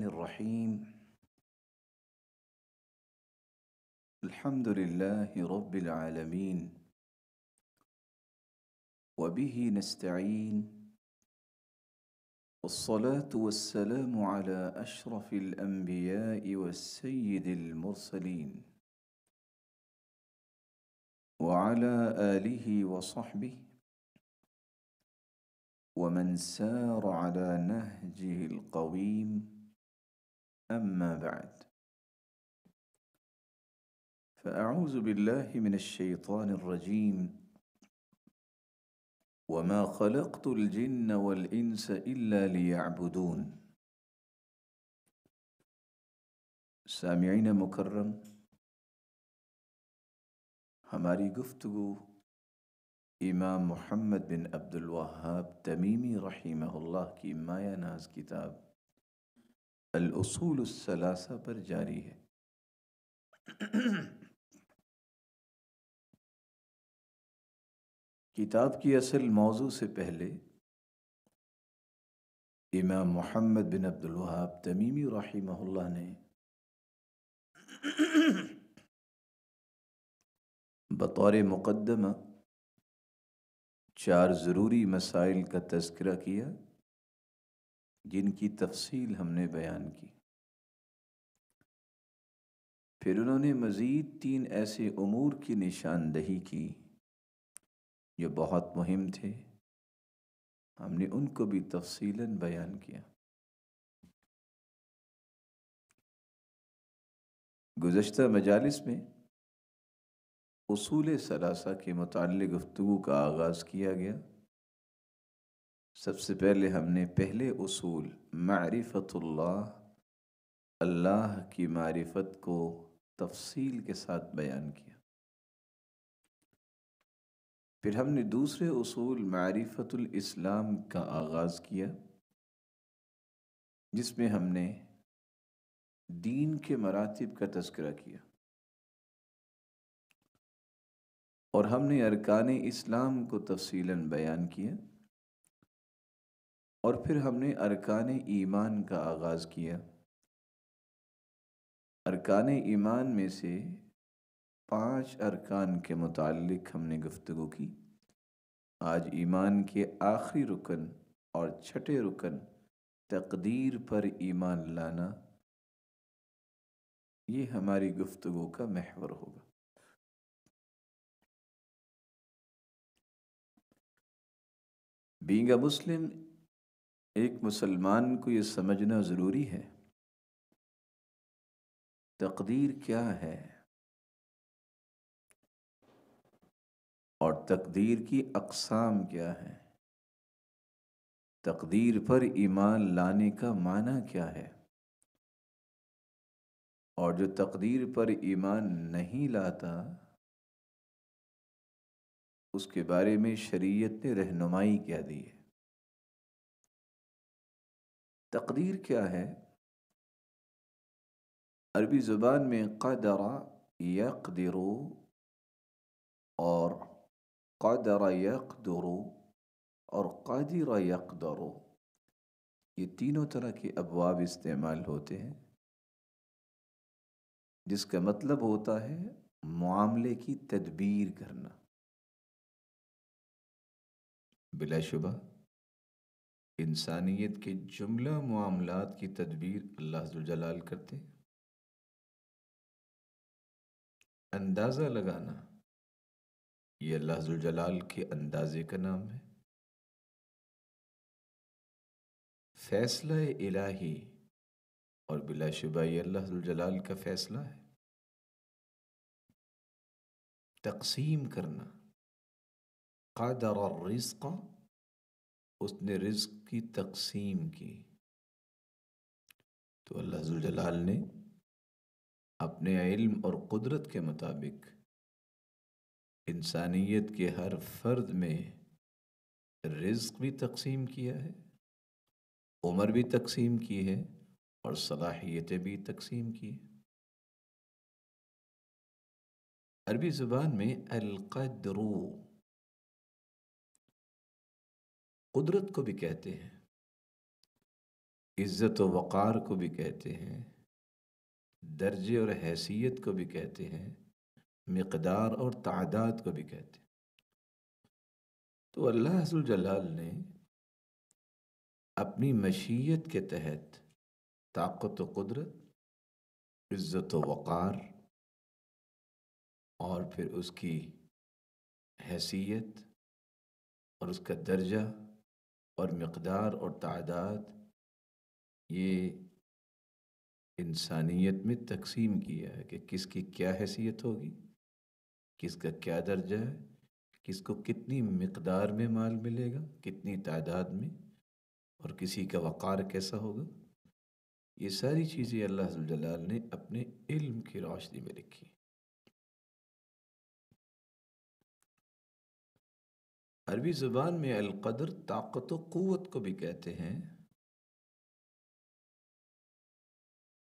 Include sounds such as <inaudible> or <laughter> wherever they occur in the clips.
الرحيم الحمد لله رب العالمين وبه نستعين والصلاة والسلام على أشرف الأنبياء والسيد المرسلين وعلى آله وصحبه ومن سار على نهجه القويم أما بعد فأعوذ بالله من الشيطان الرجيم وما خلقت الجن والإنس إلا ليعبدون سامعين مكرم ہماری گفتگو امام محمد بن عبد الوہاب تمیمی رحمه اللہ کی مایا ناز کتاب الاصول اس پر جاری ہے کتاب کی اصل موضوع سے پہلے امام محمد بن عبد الوہاب تمیمی رحمہ اللہ نے بطور مقدمہ چار ضروری مسائل کا تذکرہ کیا جن کی تفصیل ہم نے بیان کی پھر انہوں نے مزید تین ایسے امور کی نشاندہی کی جو بہت مہم تھے ہم نے ان کو بھی تفصیلاً بیان کیا گزشتہ مجالس میں اصول سلاسہ کے متعلق گفتگو کا آغاز کیا گیا سب سے پہلے ہم نے پہلے اصول معرفت اللہ اللہ کی معرفت کو تفصیل کے ساتھ بیان کیا پھر ہم نے دوسرے اصول معرفت الاسلام کا آغاز کیا جس میں ہم نے دین کے مراتب کا تذکرہ کیا اور ہم نے ارکان اسلام کو تفصیلاً بیان کیا اور پھر ہم نے ارکان ایمان کا آغاز کیا ارکان ایمان میں سے پانچ ارکان کے متعلق ہم نے گفتگو کی آج ایمان کے آخری رکن اور چھٹے رکن تقدیر پر ایمان لانا یہ ہماری گفتگو کا محور ہوگا بینگا مسلم ایک مسلمان کو یہ سمجھنا ضروری ہے تقدیر کیا ہے اور تقدیر کی اقسام کیا ہے تقدیر پر ایمان لانے کا معنی کیا ہے اور جو تقدیر پر ایمان نہیں لاتا اس کے بارے میں شریعت نے رہنمائی کیا دی ہے تقدیر کیا ہے عربی زبان میں قدر یقدرو اور قدر یقدرو اور قادر یقدرو یہ تینوں طرح کے ابواب استعمال ہوتے ہیں جس کا مطلب ہوتا ہے معاملے کی تدبیر کرنا بلا شبہ انسانیت کے جملہ معاملات کی تدبیر اللہ جلال کرتے اندازہ لگانا یہ اللہ جلال کے اندازے کا نام ہے فیصلہ الہی اور بلا شبہ یہ اللہ جلال کا فیصلہ ہے تقسیم کرنا قدر الرزق اس نے رزق کی تقسیم کی تو اللہ جلال نے اپنے علم اور قدرت کے مطابق انسانیت کے ہر فرد میں رزق بھی تقسیم کیا ہے عمر بھی تقسیم کی ہے اور صلاحیتیں بھی تقسیم کی ہیں عربی زبان میں القدرو قدرت کو بھی کہتے ہیں عزت و وقار کو بھی کہتے ہیں درجے اور حیثیت کو بھی کہتے ہیں مقدار اور تعداد کو بھی کہتے ہیں تو اللہ حضر جلال نے اپنی مشیت کے تحت طاقت و قدرت عزت و وقار اور پھر اس کی حیثیت اور اس کا درجہ اور مقدار اور تعداد یہ انسانیت میں تقسیم کیا ہے کہ کس کی کیا حیثیت ہوگی کس کا کیا درجہ ہے کس کو کتنی مقدار میں مال ملے گا کتنی تعداد میں اور کسی کا وقار کیسا ہوگا یہ ساری چیزیں اللہ جلال نے اپنے علم کی روشنی میں لکھی ہیں عربی زبان میں القدر طاقت و قوت کو بھی کہتے ہیں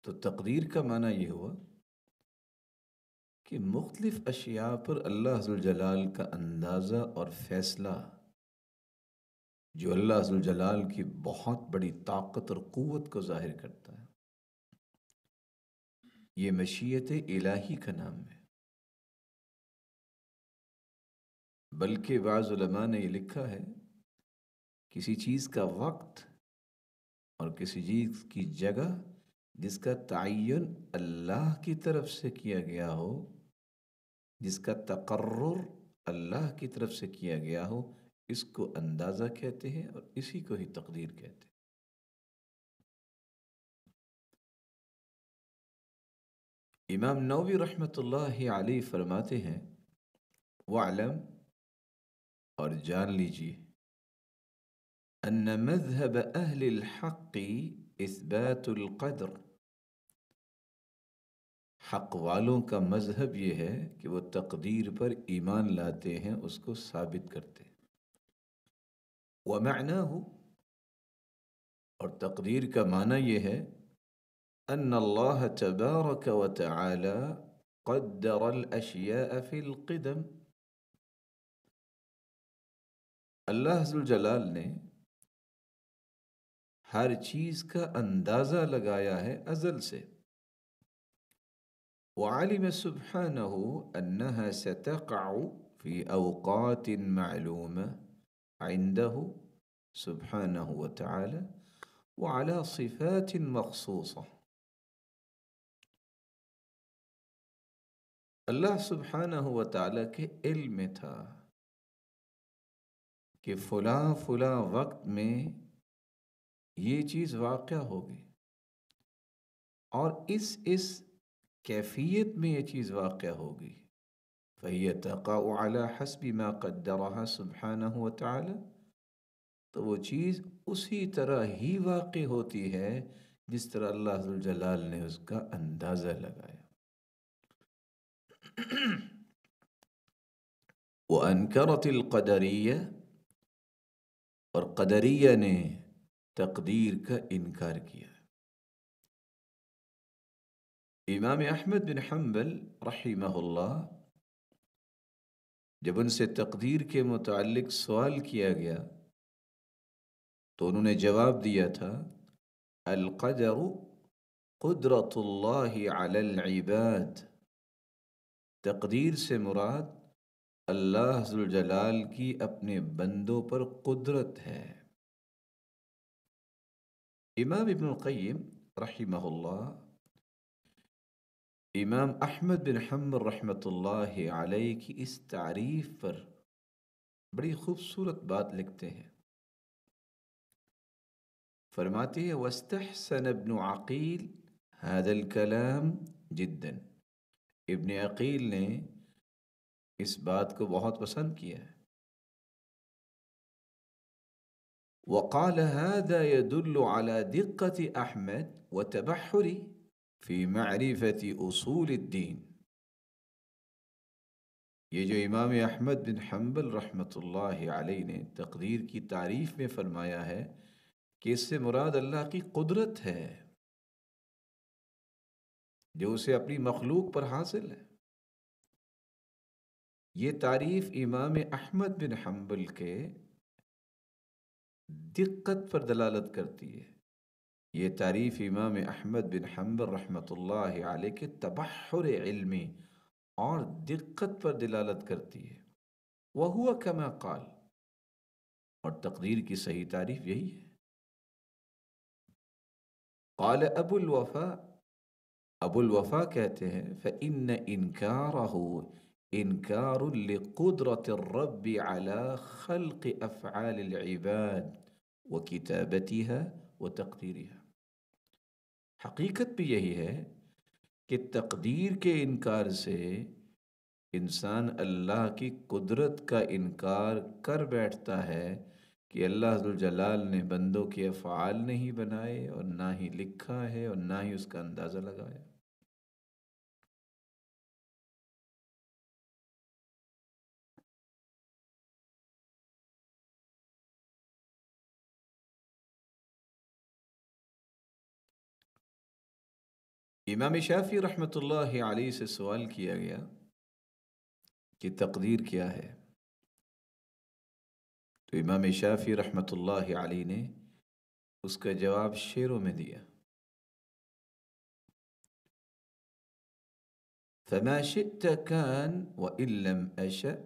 تو تقدیر کا معنی یہ ہوا کہ مختلف اشیاء پر اللہ حضر الجلال کا اندازہ اور فیصلہ جو اللہ حضر الجلال کی بہت بڑی طاقت اور قوت کو ظاہر کرتا ہے یہ مشیت الٰہی کا نام ہے بلکہ بعض علماء نے یہ لکھا ہے کسی چیز کا وقت اور کسی چیز کی جگہ جس کا تعین اللہ کی طرف سے کیا گیا ہو جس کا تقرر اللہ کی طرف سے کیا گیا ہو اس کو اندازہ کہتے ہیں اور اسی کو ہی تقدیر کہتے ہیں امام نووی رحمۃ اللہ علیہ فرماتے ہیں وَعْلَمْ اور جان لیجیے ان مذهب اهل الحق اثبات القدر حق والوں کا مذہب یہ ہے کہ وہ تقدیر پر ایمان لاتے ہیں اس کو ثابت کرتے ہیں ہو اور تقدیر کا معنی یہ ہے ان الله تبارك وتعالى قدر الأشياء في القدم اللہ حضر جلال نے ہر چیز کا اندازہ لگایا ہے ازل سے وعلم سبحانه انها ستقع في اوقات معلومه عنده سبحانه وتعالى وعلى صفات مخصوصه اللہ سبحانه وتعالى کے علم تھا کہ فلاں فلاں وقت میں یہ چیز واقع ہوگی اور اس اس کیفیت میں یہ چیز واقعہ ہوگی پہ یہ تقا اعلیٰ حسبی ماں قدا سبحانا ہوا تو وہ چیز اسی طرح ہی واقع ہوتی ہے جس طرح اللہ جلال نے اس کا اندازہ لگایا <clears throat> وَأَنْكَرَتِ الْقَدَرِيَّةِ اور قدریہ نے تقدیر کا انکار کیا امام احمد بن حنبل رحمہ اللہ جب ان سے تقدیر کے متعلق سوال کیا گیا تو انہوں نے جواب دیا تھا القدر قدرت اللہ علی العباد تقدیر سے مراد اللہ حضر کی اپنے بندوں پر قدرت ہے امام ابن القیم رحمہ اللہ امام احمد بن حمر رحمۃ اللہ علیہ کی اس تعریف پر بڑی خوبصورت بات لکھتے ہیں فرماتے ہیں وسطی ابن عقیل هذا الکلام جدا ابن عقیل نے اس بات کو بہت پسند کیا ہے وقال هذا يدل على دقة أحمد وتبحري في معرفة أصول الدين یہ جو امام احمد بن حنبل الرحمۃ اللہ علیہ نے تقدیر کی تعریف میں فرمایا ہے کہ اس سے مراد اللہ کی قدرت ہے جو اسے اپنی مخلوق پر حاصل ہے یہ تعریف امام احمد بن حنبل کے دقت پر دلالت کرتی ہے یہ تعریف امام احمد بن حنبل رحمۃ اللہ علیہ کے تبحر علمی اور دقت پر دلالت کرتی ہے وہ ہوا کم قال اور تقدیر کی صحیح تعریف یہی ہے قال ابو الوفا ابو الوفا کہتے ہیں فَإِنَّ إِنْكَارَهُ انکار لقدرت الرب على خلق افعال العباد وكتابتها وتقديرها حقیقت بھی یہی ہے کہ تقدیر کے انکار سے انسان اللہ کی قدرت کا انکار کر بیٹھتا ہے کہ اللہ جلال نے بندوں کے افعال نہیں بنائے اور نہ ہی لکھا ہے اور نہ ہی اس کا اندازہ لگایا امام شافی رحمۃ اللہ علیہ سے سوال کیا گیا کہ تقدیر کیا ہے تو امام شافی رحمۃ اللہ علی نے اس کا جواب شعروں میں دیا فما شئت كان وإن لم أشأ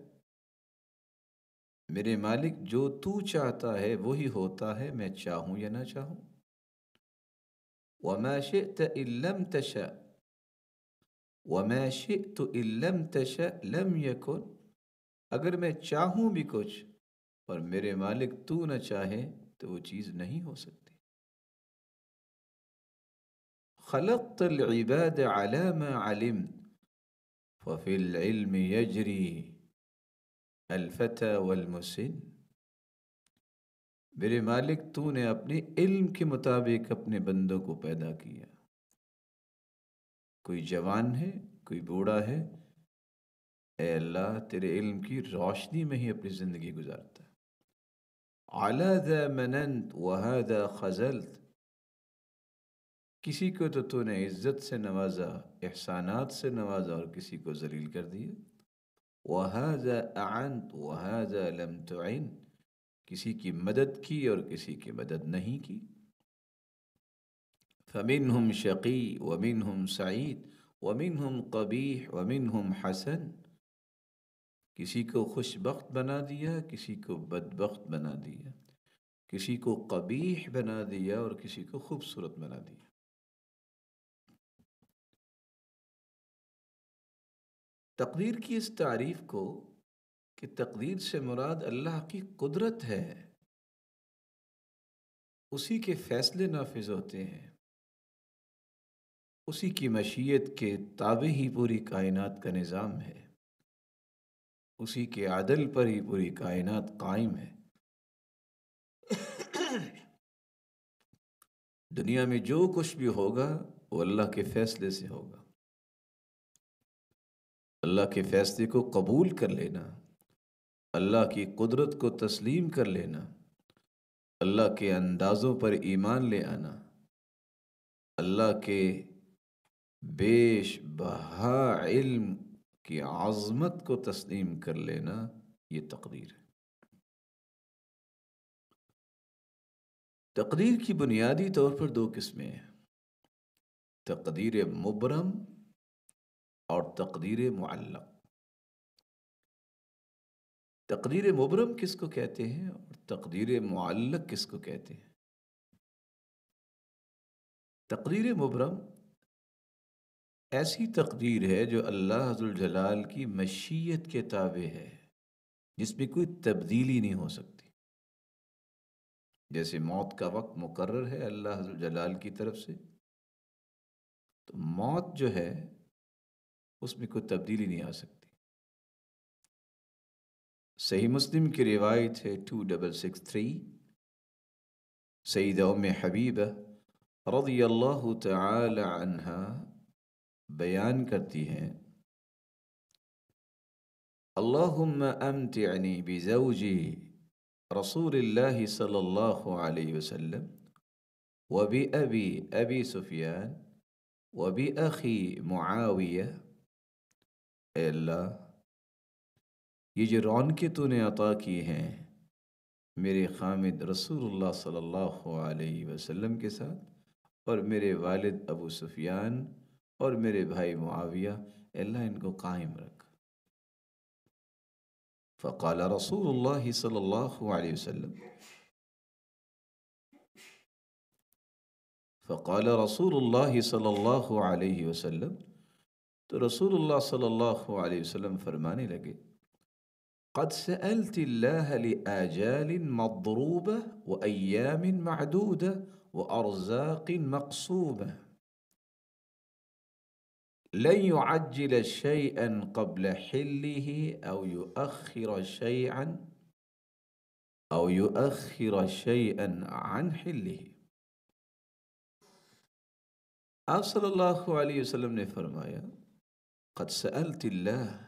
میرے مالک جو تو چاہتا ہے وہی ہوتا ہے میں چاہوں یا نہ چاہوں وما شئت إن لم تشأ وما شئت إن لم تشأ لم يكن اگر میں چاہوں بھی کچھ اور میرے مالک تو نہ چاہے تو وہ چیز نہیں ہو سکتی خلقت العباد على ما علم وفي العلم يجري الفتى والمسن میرے مالک تو نے اپنے علم کے مطابق اپنے بندوں کو پیدا کیا کوئی جوان ہے کوئی بوڑھا ہے اے اللہ تیرے علم کی روشنی میں ہی اپنی زندگی گزارتا اعلیٰ دننت وحدۂ خزلت کسی کو تو تو نے عزت سے نوازا احسانات سے نوازا اور کسی کو ذلیل کر دیا وحض اعنت توحض لم تعین کسی کی مدد کی اور کسی کی مدد نہیں کی فمنهم شَقِي ومنهم سَعِيد ومنهم قَبِيح ومنهم حسن کسی کو خوش بخت بنا دیا کسی کو بدبخت بنا دیا کسی کو قبیح بنا دیا اور کسی کو خوبصورت بنا دیا تقدیر کی اس تعریف کو کہ تقدیر سے مراد اللہ کی قدرت ہے اسی کے فیصلے نافذ ہوتے ہیں اسی کی مشیت کے تابع ہی پوری کائنات کا نظام ہے اسی کے عدل پر ہی پوری کائنات قائم ہے دنیا میں جو کچھ بھی ہوگا وہ اللہ کے فیصلے سے ہوگا اللہ کے فیصلے کو قبول کر لینا اللہ کی قدرت کو تسلیم کر لینا اللہ کے اندازوں پر ایمان لے آنا اللہ کے بیش بہا علم کی عظمت کو تسلیم کر لینا یہ تقدیر ہے تقدیر کی بنیادی طور پر دو قسمیں ہیں تقدیر مبرم اور تقدیر معلق تقدیر مبرم کس کو کہتے ہیں اور تقدیر معلق کس کو کہتے ہیں تقدیر مبرم ایسی تقدیر ہے جو اللہ حضر الجلال کی مشیت کے تابع ہے جس میں کوئی تبدیلی نہیں ہو سکتی جیسے موت کا وقت مقرر ہے اللہ حضر الجلال کی طرف سے تو موت جو ہے اس میں کوئی تبدیلی نہیں آ سکتی सही मुस्लिम की रिवायत है टू डबल सिक्स थ्री सईद उम हबीबा रदी अल्लाह तहा बयान करती हैं اللهم أمتعني بزوجي رسول الله صلى الله عليه وسلم وبأبي أبي سفيان وبأخي معاوية إلا یہ جو رونقی تو نے عطا کی ہیں میرے خامد رسول اللہ صلی اللہ علیہ وسلم کے ساتھ اور میرے والد ابو سفیان اور میرے بھائی معاویہ اللہ ان کو قائم رکھ فقال رسول اللہ صلی اللہ علیہ وسلم فقال رسول اللہ صلی اللہ علیہ وسلم تو رسول اللہ صلی اللہ علیہ وسلم فرمانے لگے قد سالت الله لاجال مضروبه وايام معدوده وارزاق مقصوبه لن يعجل شيئا قبل حله او يؤخر شيئا او يؤخر شيئا عن حله أصل آه، الله عليه وسلم نفرمايا قد سالت الله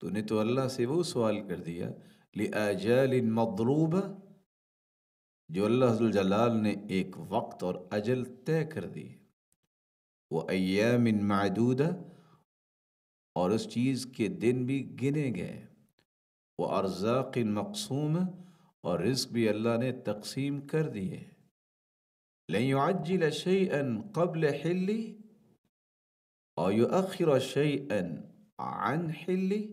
تو نے تو اللہ سے وہ سوال کر دیا لآجال مضروب جو اللہ حضر جلال نے ایک وقت اور اجل تیہ کر دی وآیام معدود اور اس چیز کے دن بھی گنے گئے وآرزاق مقصوم اور رزق بھی اللہ نے تقسیم کر دیئے لن يعجل شيئا قبل حِلِّ او يؤخر شيئا عن حِلِّ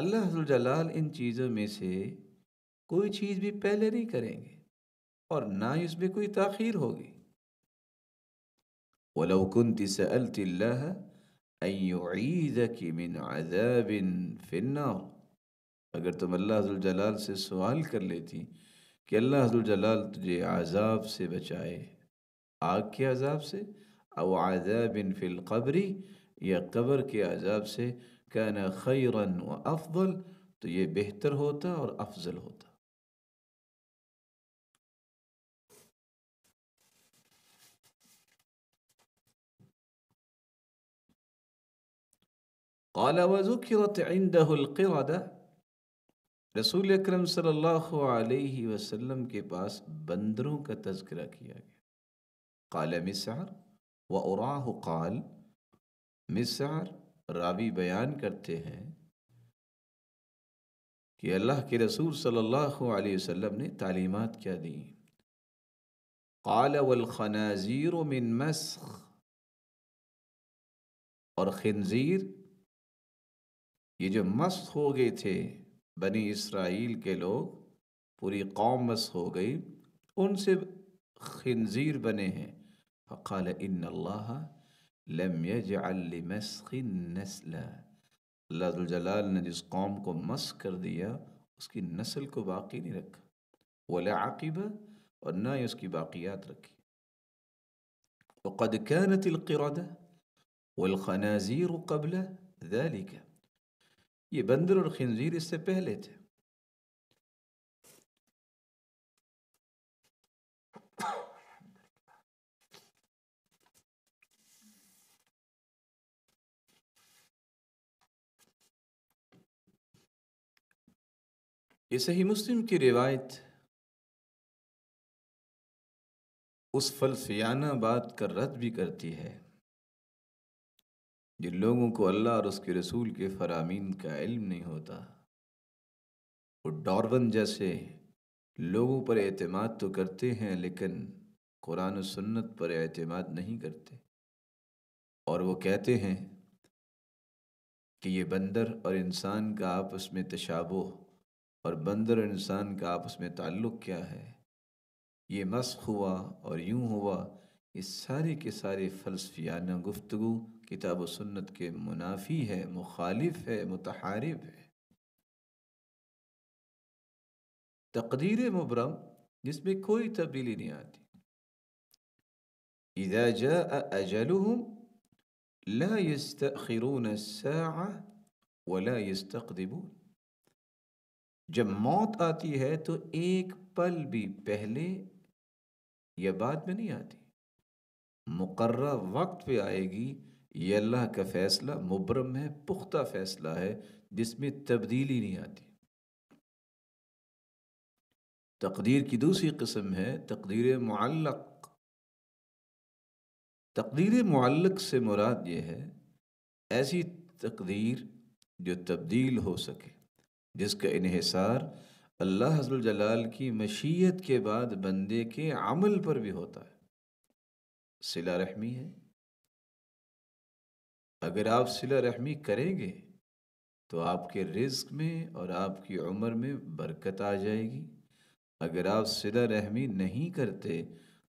اللہ حضر جلال ان چیزوں میں سے کوئی چیز بھی پہلے نہیں کریں گے اور نہ ہی اس میں کوئی تاخیر ہوگی وَلَوْ كُنْتِ سَأَلْتِ اللَّهَ يُعِيدَكِ مِنْ عَذَابٍ فِي النَّارِ اگر تم اللہ حضر جلال سے سوال کر لیتی کہ اللہ حضر جلال تجھے عذاب سے بچائے آگ کے عذاب سے او عذاب فی القبری یا قبر کے عذاب سے كان خيرا وافضل تو طيب، یہ بہتر ہوتا اور افضل ہوتا قال وذكرت عنده القردة رسول اکرم صلی اللہ علیہ وسلم کے پاس بندروں کا تذکرہ کیا گیا قال مسعر وأراه قال مسعر راوی بیان کرتے ہیں کہ اللہ کے رسول صلی اللہ علیہ وسلم نے تعلیمات کیا دی قال والخنازیر من مسخ اور خنزیر یہ جو مست ہو گئے تھے بنی اسرائیل کے لوگ پوری قوم مست ہو گئی ان سے خنزیر بنے ہیں قال اللَّهَ لم يجعل لمسخ النسل اللہ الجلال نے جس قوم کو مس کر دیا اس کی نسل کو باقی نہیں رکھا ولا عقب اور نہ ہی اس کی باقیات رکھی وقد كانت القردة والخنازير قبل ذلك یہ بندر اور خنزیر اس سے پہلے تھے یہ صحیح مسلم کی روایت اس فلسفیانہ بات کا رد بھی کرتی ہے جن لوگوں کو اللہ اور اس کے رسول کے فرامین کا علم نہیں ہوتا وہ ڈارون جیسے لوگوں پر اعتماد تو کرتے ہیں لیکن قرآن و سنت پر اعتماد نہیں کرتے اور وہ کہتے ہیں کہ یہ بندر اور انسان کا آپس میں تشابہ اور بندر اور انسان کا آپس میں تعلق کیا ہے یہ مسخ ہوا اور یوں ہوا یہ سارے کے سارے فلسفیانہ گفتگو کتاب و سنت کے منافی ہے مخالف ہے متحارب ہے تقدیر مبرم جس میں کوئی تبدیلی نہیں آتی اذا جاء اجلهم لا يستأخرون الساعة ولا يستقدمون جب موت آتی ہے تو ایک پل بھی پہلے یا بعد میں نہیں آتی مقررہ وقت پہ آئے گی یہ اللہ کا فیصلہ مبرم ہے پختہ فیصلہ ہے جس میں تبدیلی نہیں آتی تقدیر کی دوسری قسم ہے تقدیر معلق تقدیر معلق سے مراد یہ ہے ایسی تقدیر جو تبدیل ہو سکے جس کا انحصار اللہ حضر الجلال کی مشیت کے بعد بندے کے عمل پر بھی ہوتا ہے صلح رحمی ہے اگر آپ صلح رحمی کریں گے تو آپ کے رزق میں اور آپ کی عمر میں برکت آ جائے گی اگر آپ صلح رحمی نہیں کرتے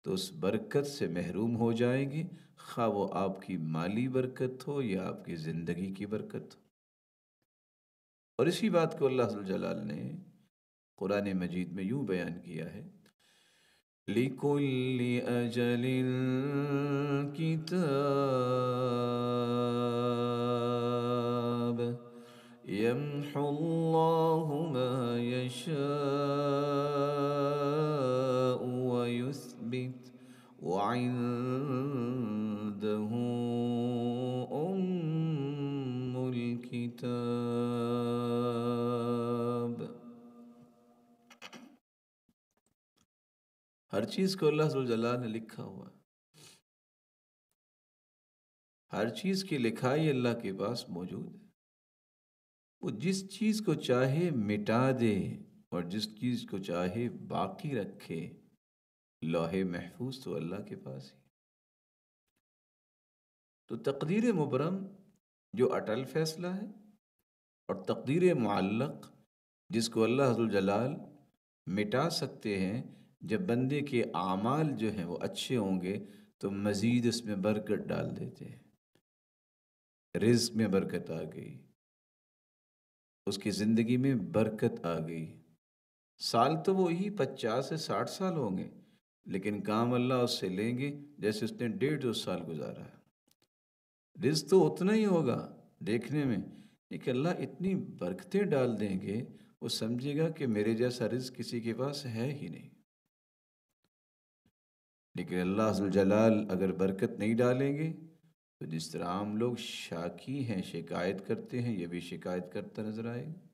تو اس برکت سے محروم ہو جائیں گے خواہ وہ آپ کی مالی برکت ہو یا آپ کی زندگی کی برکت ہو और इसी बात को अल्लाह जलाल ने कुरान मजीद में यूँ बयान किया है लिकुल अजल किताब يمحو الله ما يشاء ويثبت وعنده أم الكتاب ہر چیز کو اللہ جلال نے لکھا ہوا ہے ہر چیز کی لکھائی اللہ کے پاس موجود ہے وہ جس چیز کو چاہے مٹا دے اور جس چیز کو چاہے باقی رکھے لوہ محفوظ تو اللہ کے پاس ہی تو تقدیر مبرم جو اٹل فیصلہ ہے اور تقدیر معلق جس کو اللہ حضر جلال مٹا سکتے ہیں جب بندے کے اعمال جو ہیں وہ اچھے ہوں گے تو مزید اس میں برکت ڈال دیتے ہیں رزق میں برکت آ گئی اس کی زندگی میں برکت آ گئی سال تو وہی پچاس سے ساٹھ سال ہوں گے لیکن کام اللہ اس سے لیں گے جیسے اس نے ڈیڑھ دو سال گزارا ہے رز تو اتنا ہی ہوگا دیکھنے میں لیکن اللہ اتنی برکتیں ڈال دیں گے وہ سمجھے گا کہ میرے جیسا رزق کسی کے پاس ہے ہی نہیں لیکن اللہ حضر اگر برکت نہیں ڈالیں گے تو جس طرح عام لوگ شاکی ہیں شکایت کرتے ہیں یہ بھی شکایت کرتا نظر آئے گا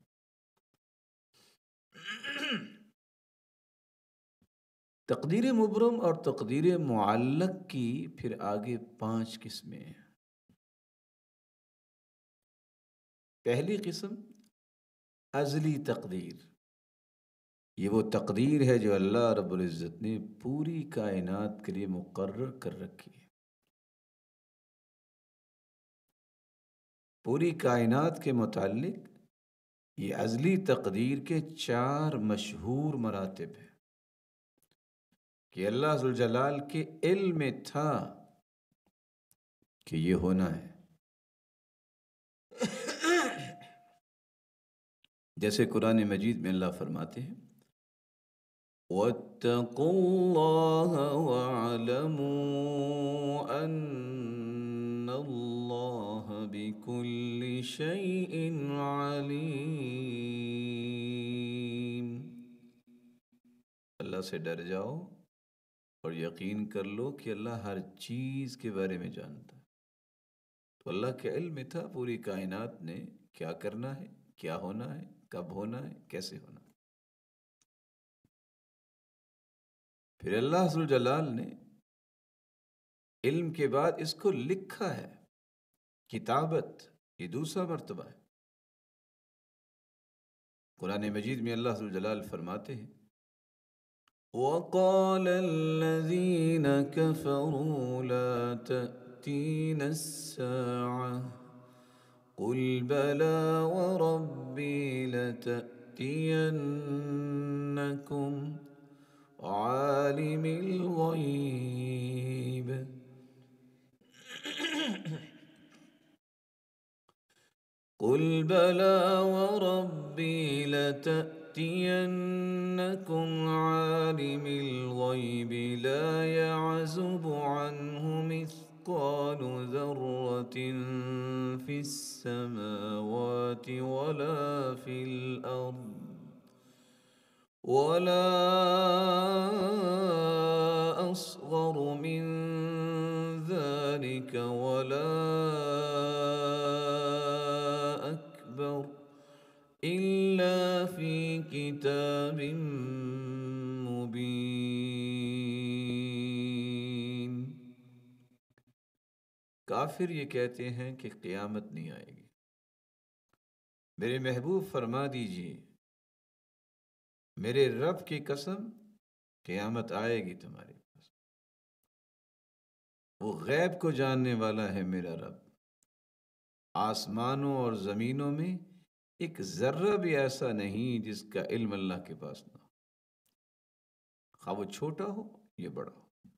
تقدیر مبرم اور تقدیر معلق کی پھر آگے پانچ قسمیں ہیں پہلی قسم ازلی تقدیر یہ وہ تقدیر ہے جو اللہ رب العزت نے پوری کائنات کے لیے مقرر کر رکھی ہے پوری کائنات کے متعلق یہ عزلی تقدیر کے چار مشہور مراتب ہیں کہ اللہ سلال کے علم میں تھا کہ یہ ہونا ہے جیسے قرآن مجید میں اللہ فرماتے ہیں اللہ شيء عليم اللہ سے ڈر جاؤ اور یقین کر لو کہ اللہ ہر چیز کے بارے میں جانتا ہے تو اللہ کے علم تھا پوری کائنات نے کیا کرنا ہے کیا ہونا ہے کب ہونا ہے کیسے ہونا ہے پھر اللہ رسلال نے علم کے بعد اس کو لکھا ہے کتابت یہ دوسرا مرتبہ ہے قرآن مجید میں اللہ فرماتے ہیں عالم الغيب قل بلى وربي لتأتينكم عالم الغيب لا يعزب عنه مثقال ذرة في السماوات ولا في الأرض ولا أصغر من ذلك ولا أكبر إلا في كتاب مبين كافر یہ کہتے ہیں کہ قیامت نہیں آئے گی میرے محبوب فرما دیجئے میرے رب کی قسم قیامت آئے گی تمہارے پاس وہ غیب کو جاننے والا ہے میرا رب آسمانوں اور زمینوں میں ایک ذرہ بھی ایسا نہیں جس کا علم اللہ کے پاس نہ ہو وہ چھوٹا ہو یا بڑا ہو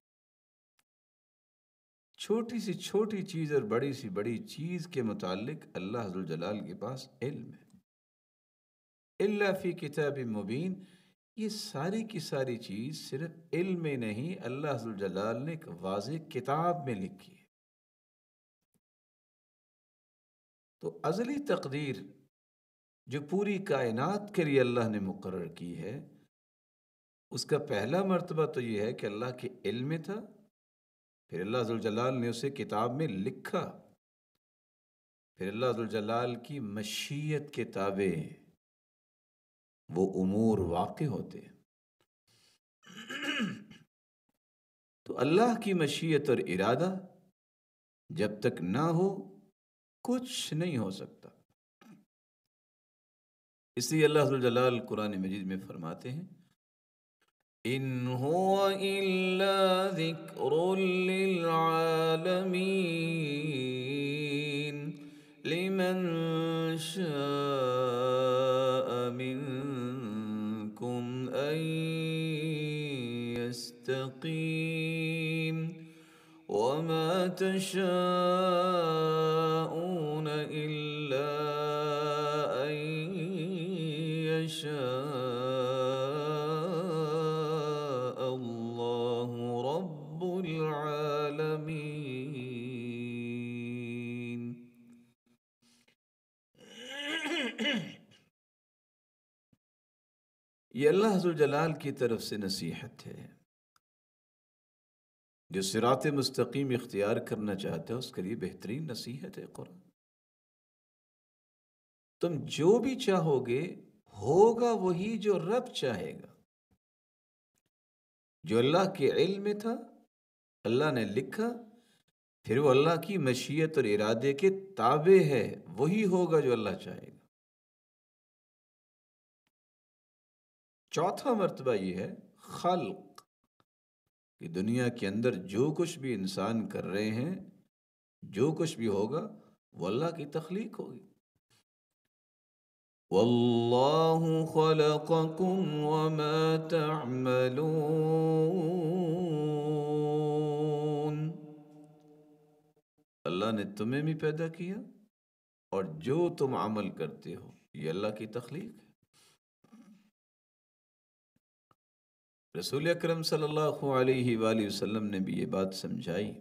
چھوٹی سی چھوٹی چیز اور بڑی سی بڑی چیز کے متعلق اللہ حضر جلال کے پاس علم ہے اللہ فی کتاب مبین یہ ساری کی ساری چیز صرف علم میں نہیں اللہ حضر جلال نے ایک واضح کتاب میں لکھی ہے تو ازلی تقدیر جو پوری کائنات کے لیے اللہ نے مقرر کی ہے اس کا پہلا مرتبہ تو یہ ہے کہ اللہ کے علم میں تھا پھر اللہ حضر جلال نے اسے کتاب میں لکھا پھر اللہ حضر جلال کی مشیت کتابیں وہ امور واقع ہوتے ہیں تو اللہ کی مشیت اور ارادہ جب تک نہ ہو کچھ نہیں ہو سکتا اس لیے اللہ جلال قرآن مجید میں فرماتے ہیں ان هو الا ذکر للعالمین لمن شاء مستقيم وما تشاءون إلا أن يشاء الله رب العالمين یہ اللہ جلال کی طرف سے نصیحت ہے جو سرات مستقیم اختیار کرنا چاہتا ہے اس کے لیے بہترین نصیحت ہے قرآن تم جو بھی چاہو گے ہوگا وہی جو رب چاہے گا جو اللہ کے علم میں تھا اللہ نے لکھا پھر وہ اللہ کی مشیت اور ارادے کے تابع ہے وہی ہوگا جو اللہ چاہے گا چوتھا مرتبہ یہ ہے خلق دنیا کے اندر جو کچھ بھی انسان کر رہے ہیں جو کچھ بھی ہوگا وہ اللہ کی تخلیق ہوگی واللہ خلقکم وما تعملون اللہ نے تمہیں بھی پیدا کیا اور جو تم عمل کرتے ہو یہ اللہ کی تخلیق ہے رسول اکرم صلی اللہ علیہ وآلہ وسلم نے بھی یہ بات سمجھائی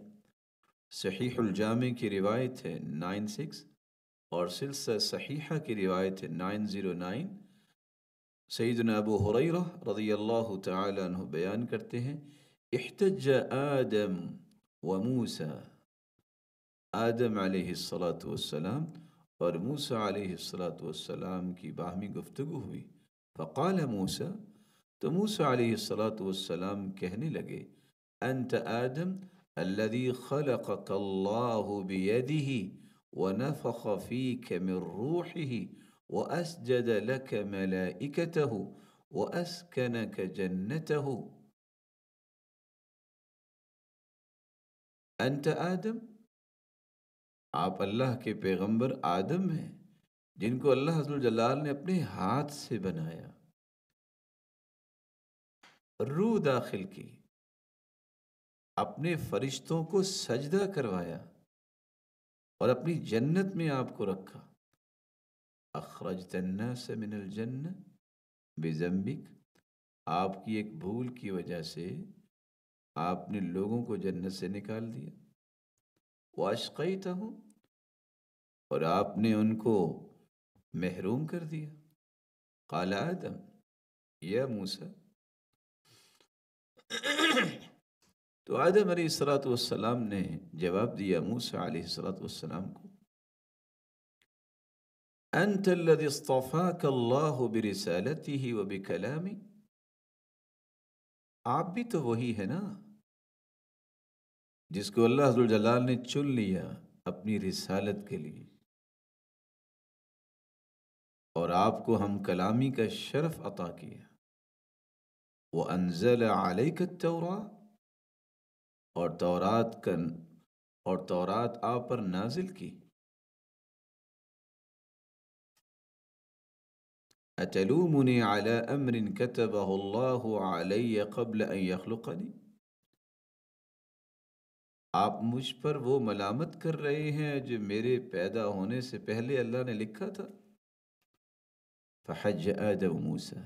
صحیح الجامع کی روایت ہے نائن سکس اور سلسلہ صحیحہ کی روایت ہے نائن زیرو نائن حریرہ رضی اللہ تعالی عنہ بیان کرتے ہیں احتج آدم و موسیٰ آدم علیہ اللہۃ والم اور موسیٰ علیہ اللہۃ و کی باہمی گفتگو ہوئی فقال موسیٰ تو موسیٰ علیہ سلاۃ وسلام کہنے لگے انت انت آدم آدم آپ اللہ کے پیغمبر آدم ہیں جن کو اللہ حضر جلال نے اپنے ہاتھ سے بنایا روح داخل کی اپنے فرشتوں کو سجدہ کروایا اور اپنی جنت میں آپ کو رکھا اخرج الناس سے من الجن بے زمبک آپ کی ایک بھول کی وجہ سے آپ نے لوگوں کو جنت سے نکال دیا واشقی تھا اور آپ نے ان کو محروم کر دیا قال آدم یا موسیٰ تو آدم علیہ السلاۃ والسلام نے جواب دیا موسا علیہ السلاۃ والسلام کو انت ہی وبکلامه آپ بھی تو وہی ہے نا جس کو اللہ حد جلال نے چن لیا اپنی رسالت کے لیے اور آپ کو ہم کلامی کا شرف عطا کیا وأنزل عليك التوراة اور تورات کن اور تورات آپ پر نازل کی اتلومني على امر كتبه الله علي قبل ان يخلقني آپ مجھ پر وہ ملامت کر رہے ہیں جو میرے پیدا ہونے سے پہلے اللہ نے لکھا تھا فحج آدم موسیٰ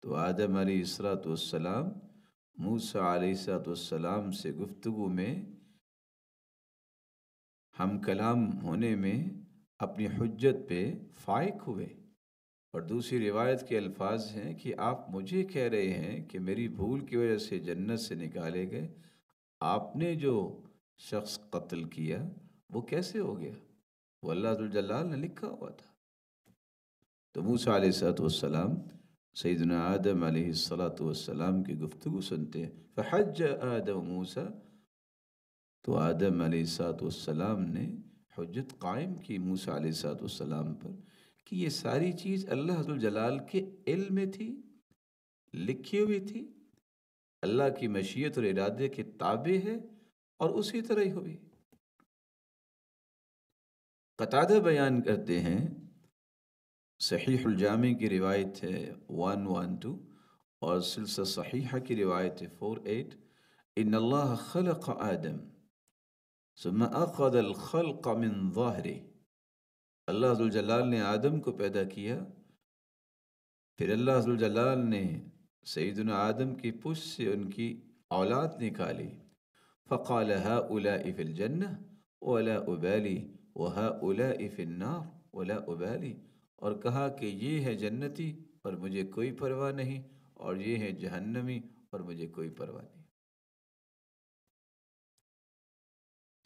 تو آدم علی اسرات والسلام موسیٰ علیہ السلاۃ والسلام سے گفتگو میں ہم کلام ہونے میں اپنی حجت پہ فائق ہوئے اور دوسری روایت کے الفاظ ہیں کہ آپ مجھے کہہ رہے ہیں کہ میری بھول کی وجہ سے جنت سے نکالے گئے آپ نے جو شخص قتل کیا وہ کیسے ہو گیا وہ اللہ جلال نے لکھا ہوا تھا تو موسیٰ علیہ سرۃ واللام سیدنا آدم علیہ السلاۃ والسلام کی گفتگو سنتے ہیں فحج آدم موسیٰ تو آدم علیہ السلام والسلام نے حجت قائم کی موسیٰ علیہ السلام پر کہ یہ ساری چیز اللہ جلال کے علم میں تھی لکھی ہوئی تھی اللہ کی مشیت اور ارادے کے تابع ہے اور اسی طرح ہی ہوئی قطادہ بیان کرتے ہیں صحيح الجامع की रिवायत है 112 और सिलसिला सहीहा की रिवायत है 48 إن الله خلق آدم ثم أخذ الخلق من ظهره अल्लाह जलाल ने आदम को पैदा किया फिर अल्लाह जलाल ने सईदन आदम की पुश से उनकी औलाद निकाली फ़काल हा उला इफ़िल जन्ना वला उबैली वहा उला इफ़िन्नार वला उबैली اور کہا کہ یہ ہے جنتی اور مجھے کوئی پرواہ نہیں اور یہ ہے جہنمی اور مجھے کوئی پرواہ نہیں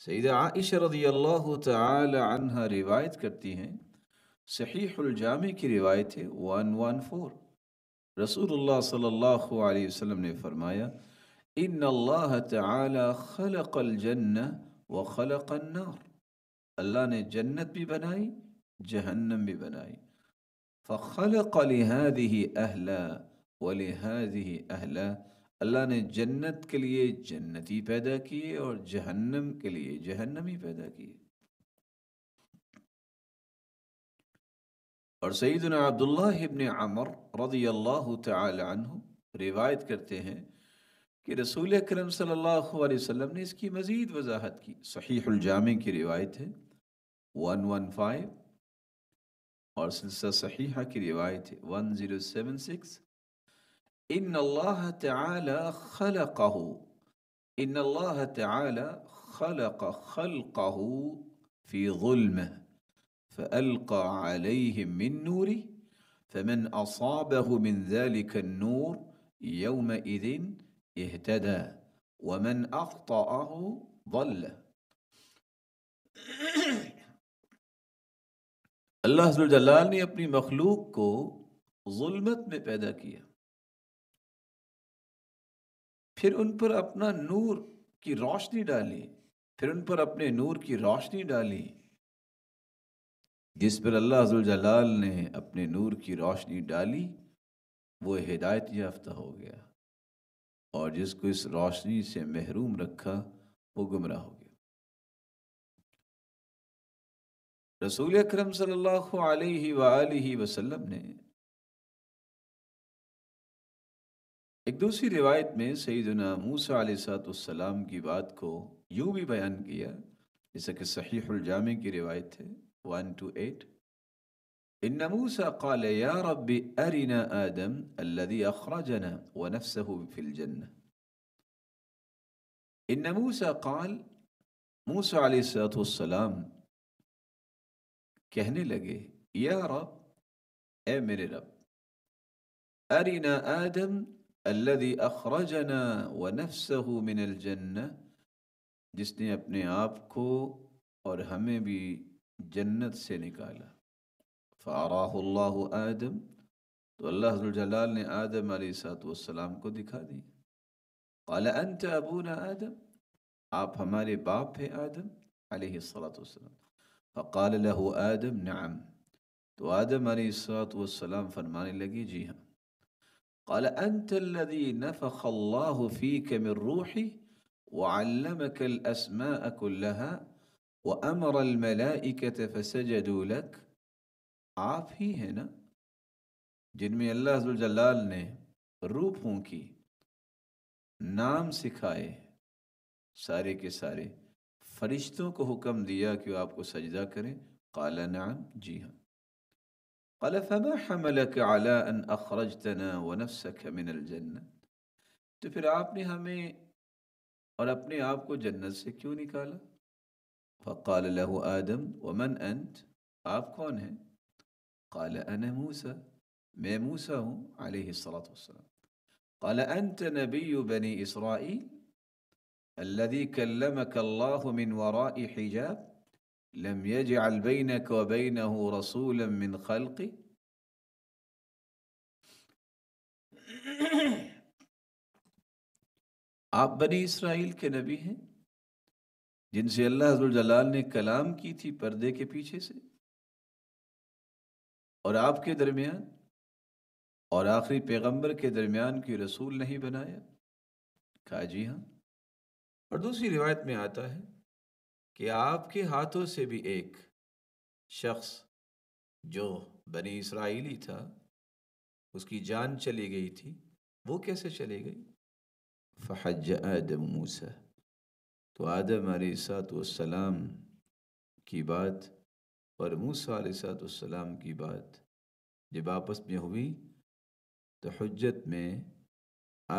سیدہ عائشہ رضی اللہ تعالی عنہ روایت کرتی ہیں صحیح الجامع کی روایت ہے ون ون فور رسول اللہ صلی اللہ علیہ وسلم نے فرمایا ان اللہ تعالی خلق الجنہ وخلق النار اللہ نے جنت بھی بنائی جہنم بھی بنائی فخلق لهذه ولهذه فخل اللہ نے جنت کے لیے جنتی پیدا کیے اور جہنم کے لیے جہنمی پیدا کیے اور سیدنا عبداللہ ابن عمر رضی اللہ تعالی عنہ روایت کرتے ہیں کہ رسول اکرم صلی اللہ علیہ وسلم نے اس کی مزید وضاحت کی صحیح الجامع کی روایت ہے 115 اور سلسلہ صحیحہ کی روایت है 1076 ان اللہ تعالی خلقہ ان اللہ تعالی خلق خلقہ فی ظلمه فألقى عليهم من نوره فمن أصابه من ذلك النور يومئذ اهتدى ومن أخطأه ضل اللہ حضر جلال نے اپنی مخلوق کو ظلمت میں پیدا کیا پھر ان پر اپنا نور کی روشنی ڈالی پھر ان پر اپنے نور کی روشنی ڈالی جس پر اللہ حضر جلال نے اپنے نور کی روشنی ڈالی وہ ہدایت یافتہ ہو گیا اور جس کو اس روشنی سے محروم رکھا وہ گمراہ ہو گیا رسول اکرم صلی اللہ علیہ وآلہ وسلم نے ایک دوسری روایت میں سیدنا موسیٰ علیہ السلام کی بات کو یوں بھی بیان کیا جیسا کہ صحیح الجامع کی روایت ہے 1-8 ان موسیٰ قال یا رب ارنا آدم الذي اخرجنا ونفسه فی الجنة ان موسیٰ قال موسیٰ علیہ السلام کہنے لگے یا رب اے میرے رب اری آدم الذی اخرجنا ونفسه من الجنہ جس نے اپنے آپ کو اور ہمیں بھی جنت سے نکالا فار اللہ آدم تو اللہ جلال نے آدم علیہ سات و کو دکھا دی قال انت ابونا آدم آپ ہمارے باپ ہیں آدم علیہ السلام فقال له آدم نعم تو آدم علیہ الصلاة والسلام فرمانے لگی جی ہاں قال أنت الذي نفخ الله فيك من روحي وعلمك الأسماء كلها وأمر الملائكة فسجدوا لك آپ ہی ہیں نا جن میں اللہ عز الجلال نے روحوں کی نام سکھائے سارے کے سارے فرشتوں کو حکم دیا کہ آپ کو سجدہ کریں قال نعم جی ہاں قال فما حملك على ان اخرجتنا ونفسك من الجنه تو پھر آپ نے ہمیں اور اپنے آپ کو جنت سے کیوں نکالا فقال له آدم ومن انت آپ کون ہیں قال انا موسى میں موسى ہوں علیہ الصلاه والسلام قال انت نبي بني اسرائيل الذي كلمك الله من من وراء حجاب لم يجعل بينك وبينه رسولا آپ بنی اسرائیل کے نبی ہیں جن سے اللہ حضر جلال نے کلام کی تھی پردے کے پیچھے سے اور آپ کے درمیان اور آخری پیغمبر کے درمیان کوئی رسول نہیں بنایا کہا جی ہاں اور دوسری روایت میں آتا ہے کہ آپ کے ہاتھوں سے بھی ایک شخص جو بنی اسرائیلی تھا اس کی جان چلی گئی تھی وہ کیسے چلی گئی فحج آدم موسا تو آدم علیہ سات والسلام السلام کی بات اور موسیٰ علیہ سات والسلام کی بات جب آپس میں ہوئی تو حجت میں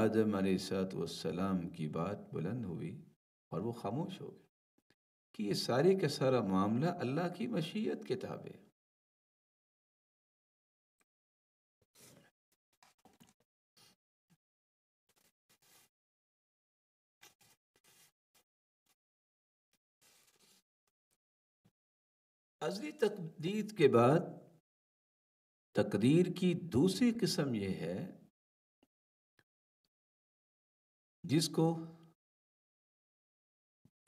آدم علیہ سات والسلام کی بات بلند ہوئی اور وہ خاموش ہو گئے کہ یہ سارے کا سارا معاملہ اللہ کی مشیت کے ہے عزلی تقدید کے بعد تقدیر کی دوسری قسم یہ ہے جس کو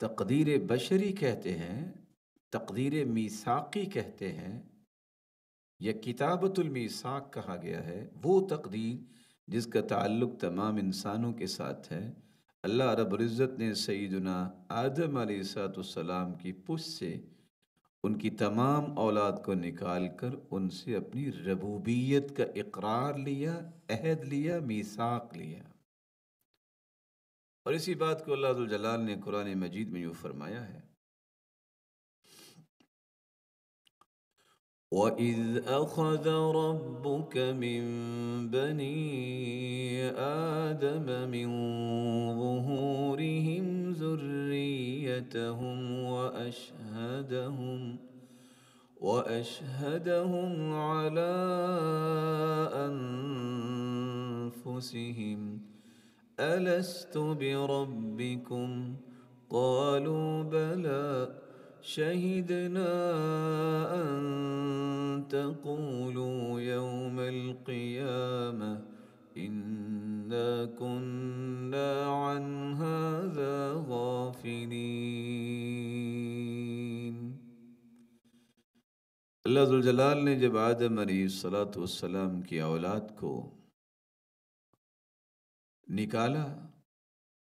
تقدیر بشری کہتے ہیں تقدیر میساقی کہتے ہیں یا کتابت المیساق کہا گیا ہے وہ تقدیر جس کا تعلق تمام انسانوں کے ساتھ ہے اللہ رب العزت نے سیدنا آدم علیہ ساۃۃ السلام کی پشت سے ان کی تمام اولاد کو نکال کر ان سے اپنی ربوبیت کا اقرار لیا عہد لیا میساق لیا اور اسی بات کو اللہ जलाल نے قرآن مجید میں یوں فرمایا ہے وإذ أخذ ربك من بني آدم من ظهورهم ذريتهم وأشهدهم وأشهدهم على أنفسهم ألست بربكم قالوا بلى شهدنا أن تقولوا يوم القيامة إنا كنا عن هذا غافلين اللہ ذوالجلال نے جب آدم علیہ الصلاة والسلام کی اولاد کو نکالا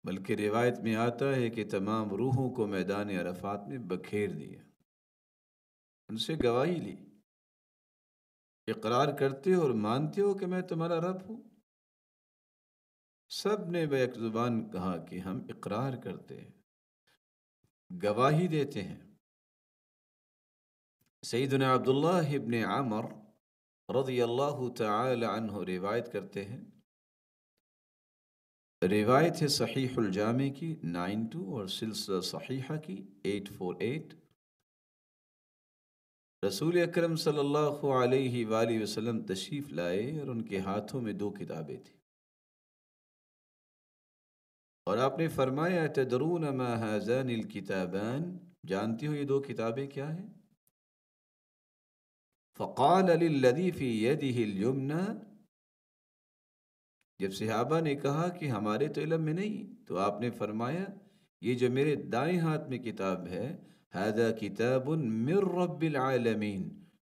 بلکہ روایت میں آتا ہے کہ تمام روحوں کو میدان عرفات میں بکھیر دیا ان سے گواہی لی اقرار کرتے ہو اور مانتے ہو کہ میں تمہارا رب ہوں سب نے بیک زبان کہا کہ ہم اقرار کرتے ہیں گواہی دیتے ہیں سیدنا عبداللہ ابن عمر رضی اللہ تعالی عنہ روایت کرتے ہیں روایت ہے صحیح الجامع کی نائن ٹو اور سلسلہ صحیحہ کی ایٹ فور ایٹ رسول اکرم صلی اللہ علیہ وآلہ وسلم تشریف لائے اور ان کے ہاتھوں میں دو کتابیں تھیں اور آپ نے فرمایا تدرون ما حضاً الکتابان جانتی ہو یہ دو کتابیں کیا ہیں فقال للذی فی یدہ الیمنہ جب صحابہ نے کہا کہ ہمارے تو علم میں نہیں تو آپ نے فرمایا یہ جو میرے دائیں ہاتھ میں کتاب ہے هذا كتاب من رب العالمين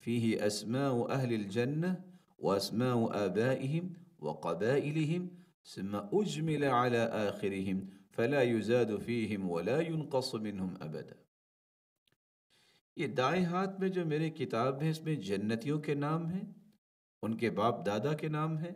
فيه أسماء أهل الجنة وأسماء آبائهم وقبائلهم ثم أجمل على آخرهم فلا يزاد فيهم ولا ينقص منهم أبدا یہ دائیں ہاتھ میں جو میرے کتاب ہیں اس میں جنتیوں کے نام ہیں ان کے باپ دادا کے نام ہیں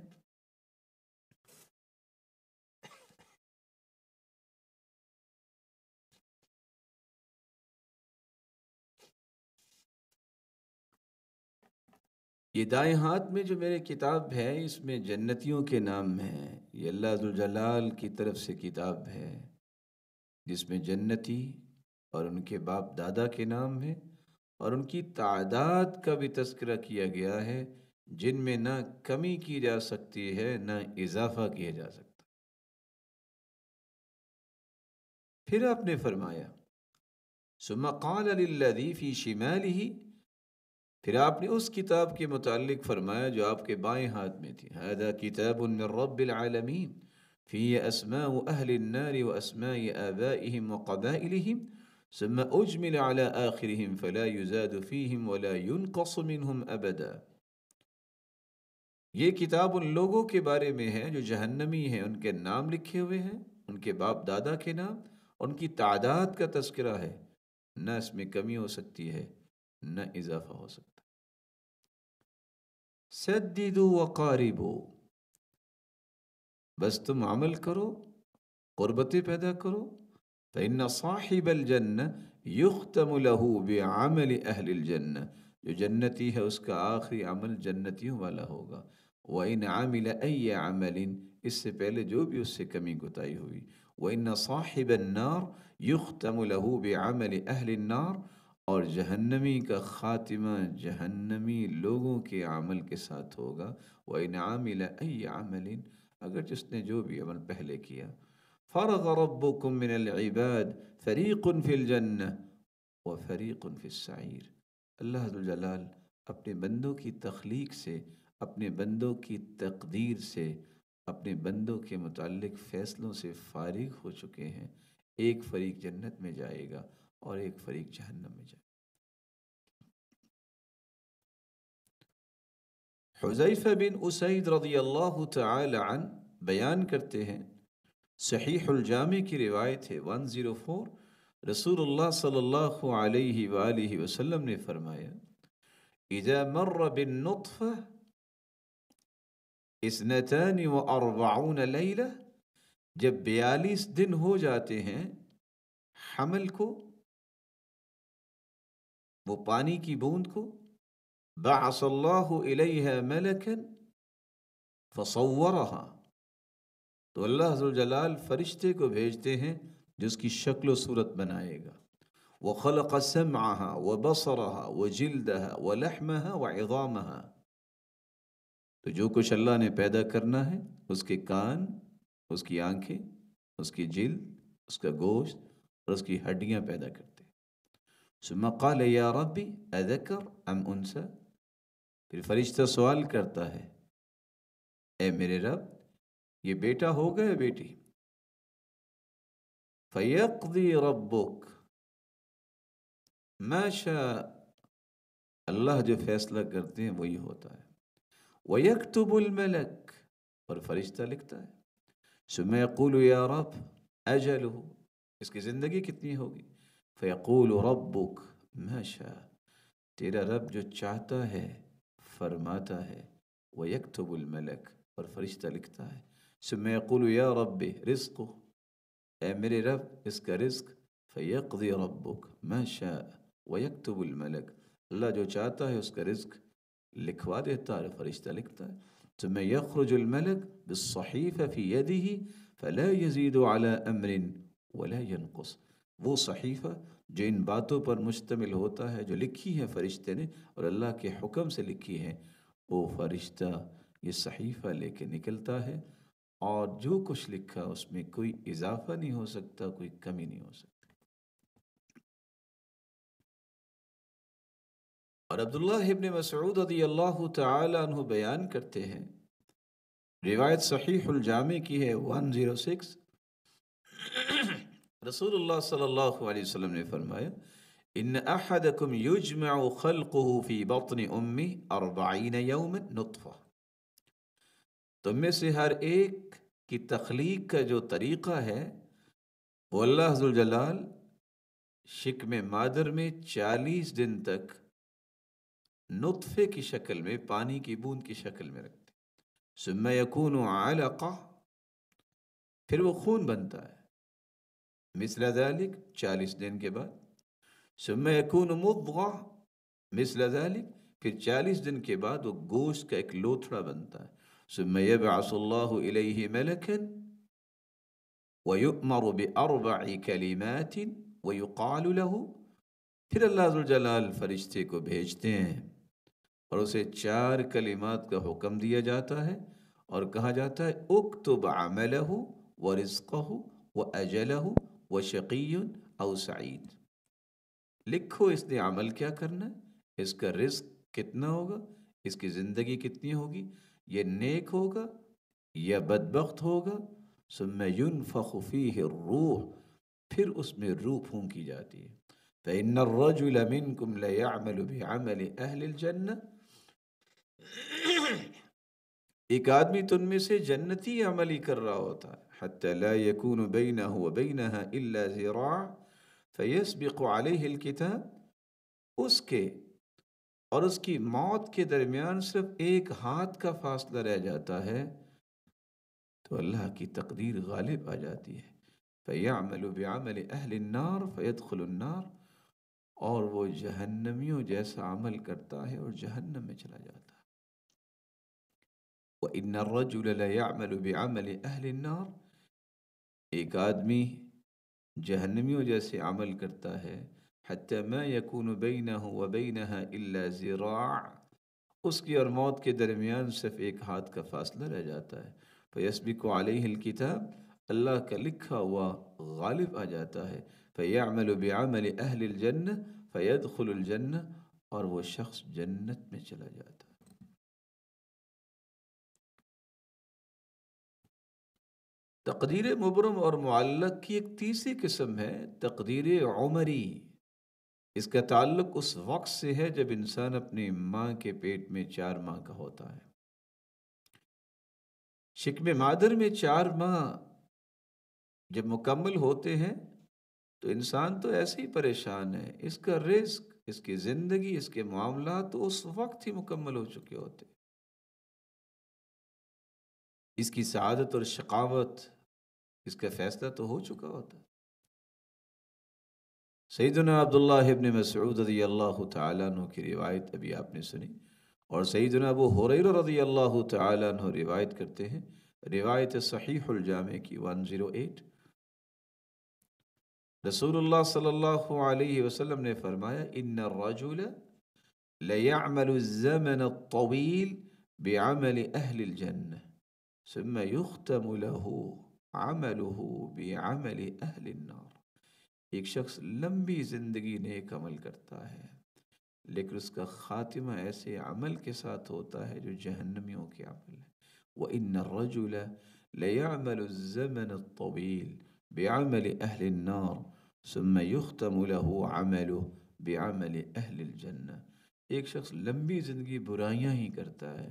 یہ دائیں ہاتھ میں جو میرے کتاب ہے اس میں جنتیوں کے نام ہے یہ اللہ جلال کی طرف سے کتاب ہے جس میں جنتی اور ان کے باپ دادا کے نام ہے اور ان کی تعداد کا بھی تذکرہ کیا گیا ہے جن میں نہ کمی کی جا سکتی ہے نہ اضافہ کیا جا سکتا پھر آپ نے فرمایا سمقال فی شمالی پھر آپ نے اس کتاب کے متعلق فرمایا جو آپ کے بائیں ہاتھ میں تھی هذا کتاب من رب العالمین فی اسماء اہل النار و اسماء آبائهم و قبائلهم ثم اجمل على آخرهم فلا يزاد فيهم ولا ينقص منهم ابدا یہ کتاب ان لوگوں کے بارے میں ہے جو جہنمی ہیں ان کے نام لکھے ہوئے ہیں ان کے باپ دادا کے نام ان کی تعداد کا تذکرہ ہے نہ اس میں کمی ہو سکتی ہے نہ اضافہ ہو سکتا سددو وقاربو بس تم عمل کرو قربتي پیدا کرو فَإِنَّ صَاحِبَ الْجَنَّةِ يُخْتَمُ لَهُ بِعَمَلِ أَهْلِ الْجَنَّةِ جو جنتی ہے اس کا آخری عمل جنتیوں والا ہوگا وَإِنْ عَمِلَ أَيَّ عَمَلٍ اس سے پہلے جو بھی اس سے کمی گتائی ہوئی وَإِنَّ صَاحِبَ النَّارِ يُخْتَمُ لَهُ بِعَمَلِ أَهْلِ النَّارِ اور جہنمی کا خاتمہ جہنمی لوگوں کے عمل کے ساتھ ہوگا وہ انعامل امل اگر جس نے جو بھی عمل پہلے کیا ربکم من العباد فریق فی الجنہ و السعیر اللہ جلال اپنے بندوں کی تخلیق سے اپنے بندوں کی تقدیر سے اپنے بندوں کے متعلق فیصلوں سے فارغ ہو چکے ہیں ایک فریق جنت میں جائے گا اور ایک فریق جہنم میں جائے بن رضی اللہ تعالی اس بیان کرتے ہیں صحیح الجامع کی روایت ہے 104 رسول اللہ اللہ صلی علیہ وآلہ وسلم نے فرمایا اذا مر بالنطفہ اثنتان و اربعون لیلہ جب بیالیس دن ہو جاتے ہیں حمل کو وہ پانی کی بوند کو بعث اللہ علیہ ملکن فصورہا تو اللہ جلال فرشتے کو بھیجتے ہیں جو اس کی شکل و صورت بنائے گا وہ سَمْعَهَا وَبَصَرَهَا وَجِلْدَهَا وَلَحْمَهَا وَعِظَامَهَا تو جو کچھ اللہ نے پیدا کرنا ہے اس کے کان اس کی آنکھیں اس کی جلد اس کا گوشت اور اس کی ہڈیاں پیدا کرتی ثم قال یا ربی اذکر ام انسا پھر فرشتہ سوال کرتا ہے اے میرے رب یہ بیٹا ہو گیا بیٹی فیقضی ربک ما شاء اللہ جو فیصلہ کرتے ہیں وہی ہوتا ہے ویکتب الملک اور فرشتہ لکھتا ہے ثم یقول یا رب اجل اس کی زندگی کتنی ہوگی فيقول ربك ما شاء تيرا رب جو چاہتا ہے فرماتا ہے ويكتب الملك اور فرشتہ لکھتا ہے ثم يقول يا ربي رزقه اے میرے رب اس کا رزق فيقضي ربك ما شاء ويكتب الملك اللہ جو چاہتا ہے اس کا رزق لکھوا دیتا ہے فرشتہ لکھتا ہے ثم يخرج الملك بالصحيفة في يده فلا يزيد على أمر ولا ينقص وہ صحیفہ جو ان باتوں پر مشتمل ہوتا ہے جو لکھی ہے فرشتے نے اور اللہ کے حکم سے لکھی ہے وہ فرشتہ یہ صحیفہ لے کے نکلتا ہے اور جو کچھ لکھا اس میں کوئی اضافہ نہیں ہو سکتا کوئی کمی نہیں ہو سکتی اور عبداللہ ابن مسعود رضی اللہ تعالیٰ عنہ بیان کرتے ہیں روایت صحیح الجامع کی ہے 106 رسول اللہ صلی اللہ علیہ وسلم نے فرمایا ان احدکم یجمع خلقه فی بطن امی اربعین یوم نطفہ تم میں سے ہر ایک کی تخلیق کا جو طریقہ ہے وہ اللہ حضر جلال شکم مادر میں چالیس دن تک نطفے کی شکل میں پانی کی بوند کی شکل میں رکھتے ثم یکون علقہ پھر وہ خون بنتا ہے مثل ذلک چالیس دن کے بعد ثم یکون خون مثل ذلك پھر چالیس دن کے بعد وہ گوشت کا ایک لوتھڑا بنتا ہے ثم يبعث الله ملكا ويؤمر اللہ كلمات ويقال له پھر اللہ جلال فرشتے کو بھیجتے ہیں اور اسے چار کلمات کا حکم دیا جاتا ہے اور کہا جاتا ہے اکتب عملہ ورزقہ واجلہ وہ او سعید لکھو اس نے عمل کیا کرنا اس کا رزق کتنا ہوگا اس کی زندگی کتنی ہوگی یہ نیک ہوگا یا بدبخت ہوگا سم فخی روح پھر اس میں روح پھونکی جاتی ہے لَيَعْمَلُ بِعَمَلِ أَهْلِ الْجَنَّةِ ایک آدمی تن میں سے جنتی عملی کر رہا ہوتا ہے حتى لا يكون بينه وبينها إلا ذراع فيسبق عليه الكتاب اس کے اور اس کی موت کے درمیان صرف ایک ہاتھ کا فاصلہ رہ جاتا ہے تو اللہ کی تقدیر غالب آ جاتی ہے فَيَعْمَلُ بِعَمَلِ البیام النَّارِ فَيَدْخُلُ النَّارِ اور وہ جہنمیوں جیسا عمل کرتا ہے اور جہنم میں چلا جاتا ہے وَإِنَّ الرَّجُلَ لَيَعْمَلُ بِعَمَلِ البیام النَّارِ ایک آدمی جہنمیوں جیسے عمل کرتا ہے ما میں یقون و بینہ الا زراع اس کی اور موت کے درمیان صرف ایک ہاتھ کا فاصلہ رہ جاتا ہے فیسبی کو عالیہ اللہ کا لکھا ہوا غالب آ جاتا ہے فیعمل بعمل اہل الجنہ فیدخل الجنہ اور وہ شخص جنت میں چلا جاتا ہے تقدیر مبرم اور معلق کی ایک تیسری قسم ہے تقدیر عمری اس کا تعلق اس وقت سے ہے جب انسان اپنے ماں کے پیٹ میں چار ماہ کا ہوتا ہے شکم مادر میں چار ماہ جب مکمل ہوتے ہیں تو انسان تو ایسے ہی پریشان ہے اس کا رزق اس کی زندگی اس کے معاملات تو اس وقت ہی مکمل ہو چکے ہوتے اس کی سعادت اور شقاوت اس کا فیصلہ تو ہو چکا ہوتا ہے سیدنا سیدنا عبداللہ ابن مسعود رضی رضی اللہ اللہ اللہ اللہ تعالیٰ تعالیٰ عنہ عنہ کی کی روایت روایت روایت ابھی آپ نے نے سنی اور ابو حریر کرتے ہیں صحیح الجامع 108 رسول صلی علیہ وسلم فرمایا ان الرجل لیعمل الزمن الطویل بعمل اہل الجنہ ثم یختم له عمله بعمل اہل النار ایک شخص لمبی زندگی نیک عمل کرتا ہے لیکن اس کا خاتمہ ایسے عمل کے ساتھ ہوتا ہے جو جہنمیوں کے عمل ہے وَإِنَّ الرَّجُلَ لَيَعْمَلُ الزَّمَنَ الطَّبِيلِ بِعَمَلِ أَهْلِ النَّارِ ثُمَّ يُخْتَمُ لَهُ عَمَلُهُ بِعَمَلِ أَهْلِ الْجَنَّةِ ایک شخص لمبی زندگی برائیاں ہی کرتا ہے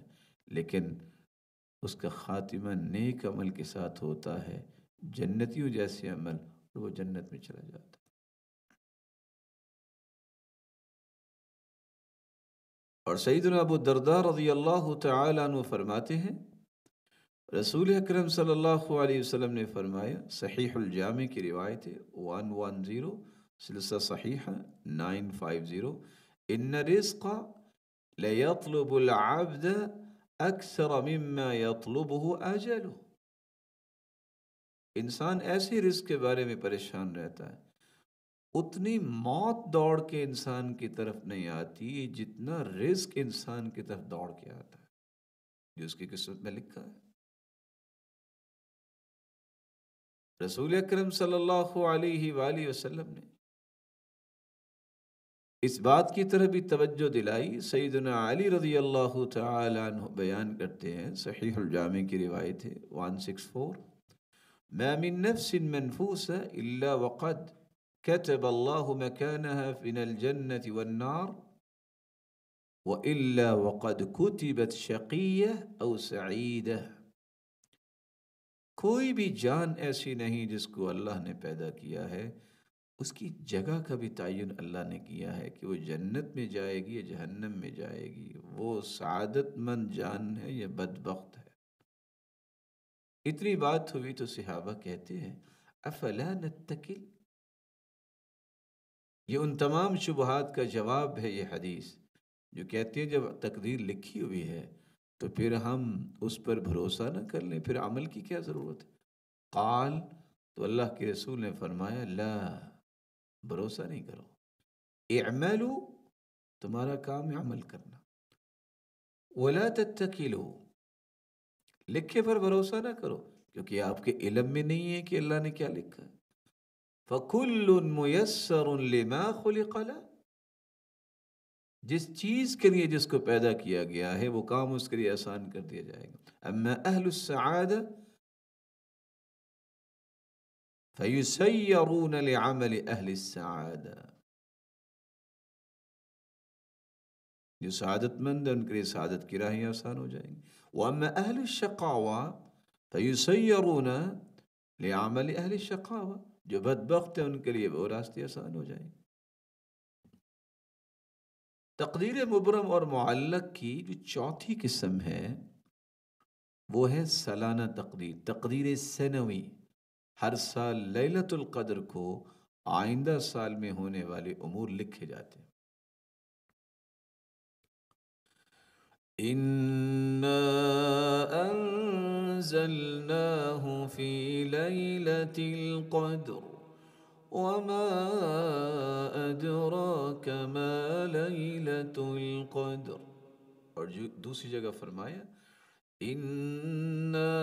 لیکن اس کا خاتمہ نیک عمل کے ساتھ ہوتا ہے جنتیوں جیسے عمل اور وہ جنت میں چلا جاتا ہے اور سیدنا ابو سعید رضی اللہ تعالیٰ عنہ فرماتے ہیں رسول اکرم صلی اللہ علیہ وسلم نے فرمایا صحیح الجامع کی روایتیں ون ون زیرو سلسلہ صحیح ہے نائن فائیو زیرو رس کا اکثر مما یطلبه اجلو انسان ایسی رزق کے بارے میں پریشان رہتا ہے اتنی موت دوڑ کے انسان کی طرف نہیں آتی جتنا رزق انسان کی طرف دوڑ کے آتا ہے جو اس کی قسمت میں لکھا ہے رسول اکرم صلی اللہ علیہ وآلہ وسلم نے اس بات کی طرف بھی توجہ دلائی سیدنا علی رضی اللہ تعالی عنہ بیان کرتے ہیں صحیح الجامع کی روایت ہے 164 کوئی بھی جان ایسی نہیں جس کو اللہ نے پیدا کیا ہے اس کی جگہ کا بھی تعین اللہ نے کیا ہے کہ وہ جنت میں جائے گی یا جہنم میں جائے گی وہ سعادت مند جان ہے یا بدبخت ہے اتنی بات ہوئی تو صحابہ کہتے ہیں افلا نتکل یہ ان تمام شبہات کا جواب ہے یہ حدیث جو کہتے ہیں جب تقدیر لکھی ہوئی ہے تو پھر ہم اس پر بھروسہ نہ کر لیں پھر عمل کی کیا ضرورت ہے قال تو اللہ کے رسول نے فرمایا لا بھروسہ نہیں کرو اعملو تمہارا کام عمل کرنا تتکلو لکھے پر بھروسہ نہ کرو کیونکہ آپ کے علم میں نہیں ہے کہ اللہ نے کیا لکھا فخل جس چیز کے لیے جس کو پیدا کیا گیا ہے وہ کام اس کے لیے آسان کر دیا جائے گا اما اہل السعادہ تھو سید ارون عامل جو سعادت مند ہے ان کے لیے سعادت کی راہیں آسان ہو جائیں گی وَأَمَّا أَهْلِ شکاو فَيُسَيَّرُونَ لِعَمَلِ أَهْلِ عامل جو بدبخت ہیں ان کے لیے وہ راستے آسان ہو جائیں گے تقدیر مبرم اور معلق کی جو چوتھی قسم ہے وہ ہے سالانہ تقدیر تقدیر سنوی ہر سال لیلت القدر کو آئندہ سال میں ہونے والے امور لکھے جاتے ہیں إنا أنزلناه في ليلة القدر وما أدراك ما ليلة القدر اور جو دوسری جگہ فرمایا إنا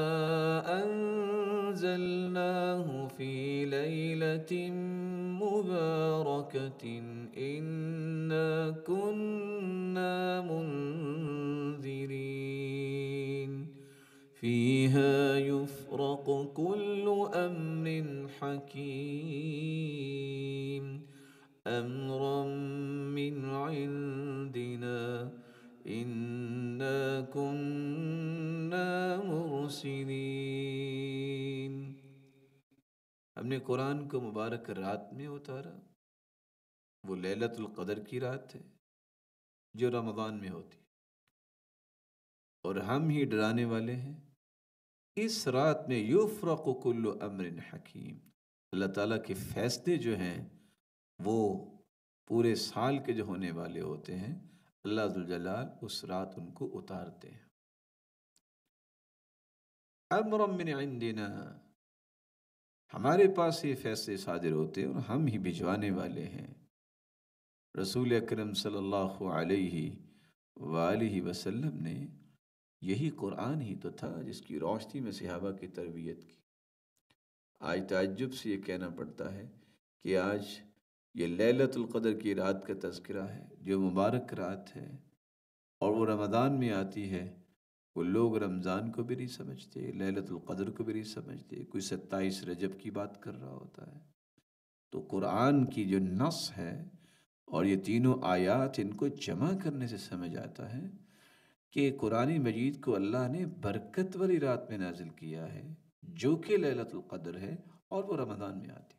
أنزلناه في ليلة مباركة إنا كنا منذرين فيها يفرق كل أمر حكيم أمرا من عندنا إنا كنا ہم نے قرآن کو مبارک رات میں اتارا وہ للت القدر کی رات ہے جو رمضان میں ہوتی اور ہم ہی ڈرانے والے ہیں اس رات میں یفرق کل امر حکیم اللہ تعالیٰ کے فیصلے جو ہیں وہ پورے سال کے جو ہونے والے ہوتے ہیں اللہ جلال اس رات ان کو اتارتے ہیں امر من عندنا ہمارے پاس یہ فیصلے صادر ہوتے ہیں اور ہم ہی بھجوانے والے ہیں رسول اکرم صلی اللہ علیہ وآلہ وسلم نے یہی قرآن ہی تو تھا جس کی روشنی میں صحابہ کی تربیت کی آج تعجب سے یہ کہنا پڑتا ہے کہ آج یہ لیلت القدر کی رات کا تذکرہ ہے جو مبارک رات ہے اور وہ رمضان میں آتی ہے وہ لوگ رمضان کو بھی نہیں سمجھتے للت القدر کو بھی نہیں سمجھتے کوئی ستائیس رجب کی بات کر رہا ہوتا ہے تو قرآن کی جو نص ہے اور یہ تینوں آیات ان کو جمع کرنے سے سمجھ آتا ہے کہ قرآن مجید کو اللہ نے برکت والی رات میں نازل کیا ہے جو کہ للت القدر ہے اور وہ رمضان میں آتی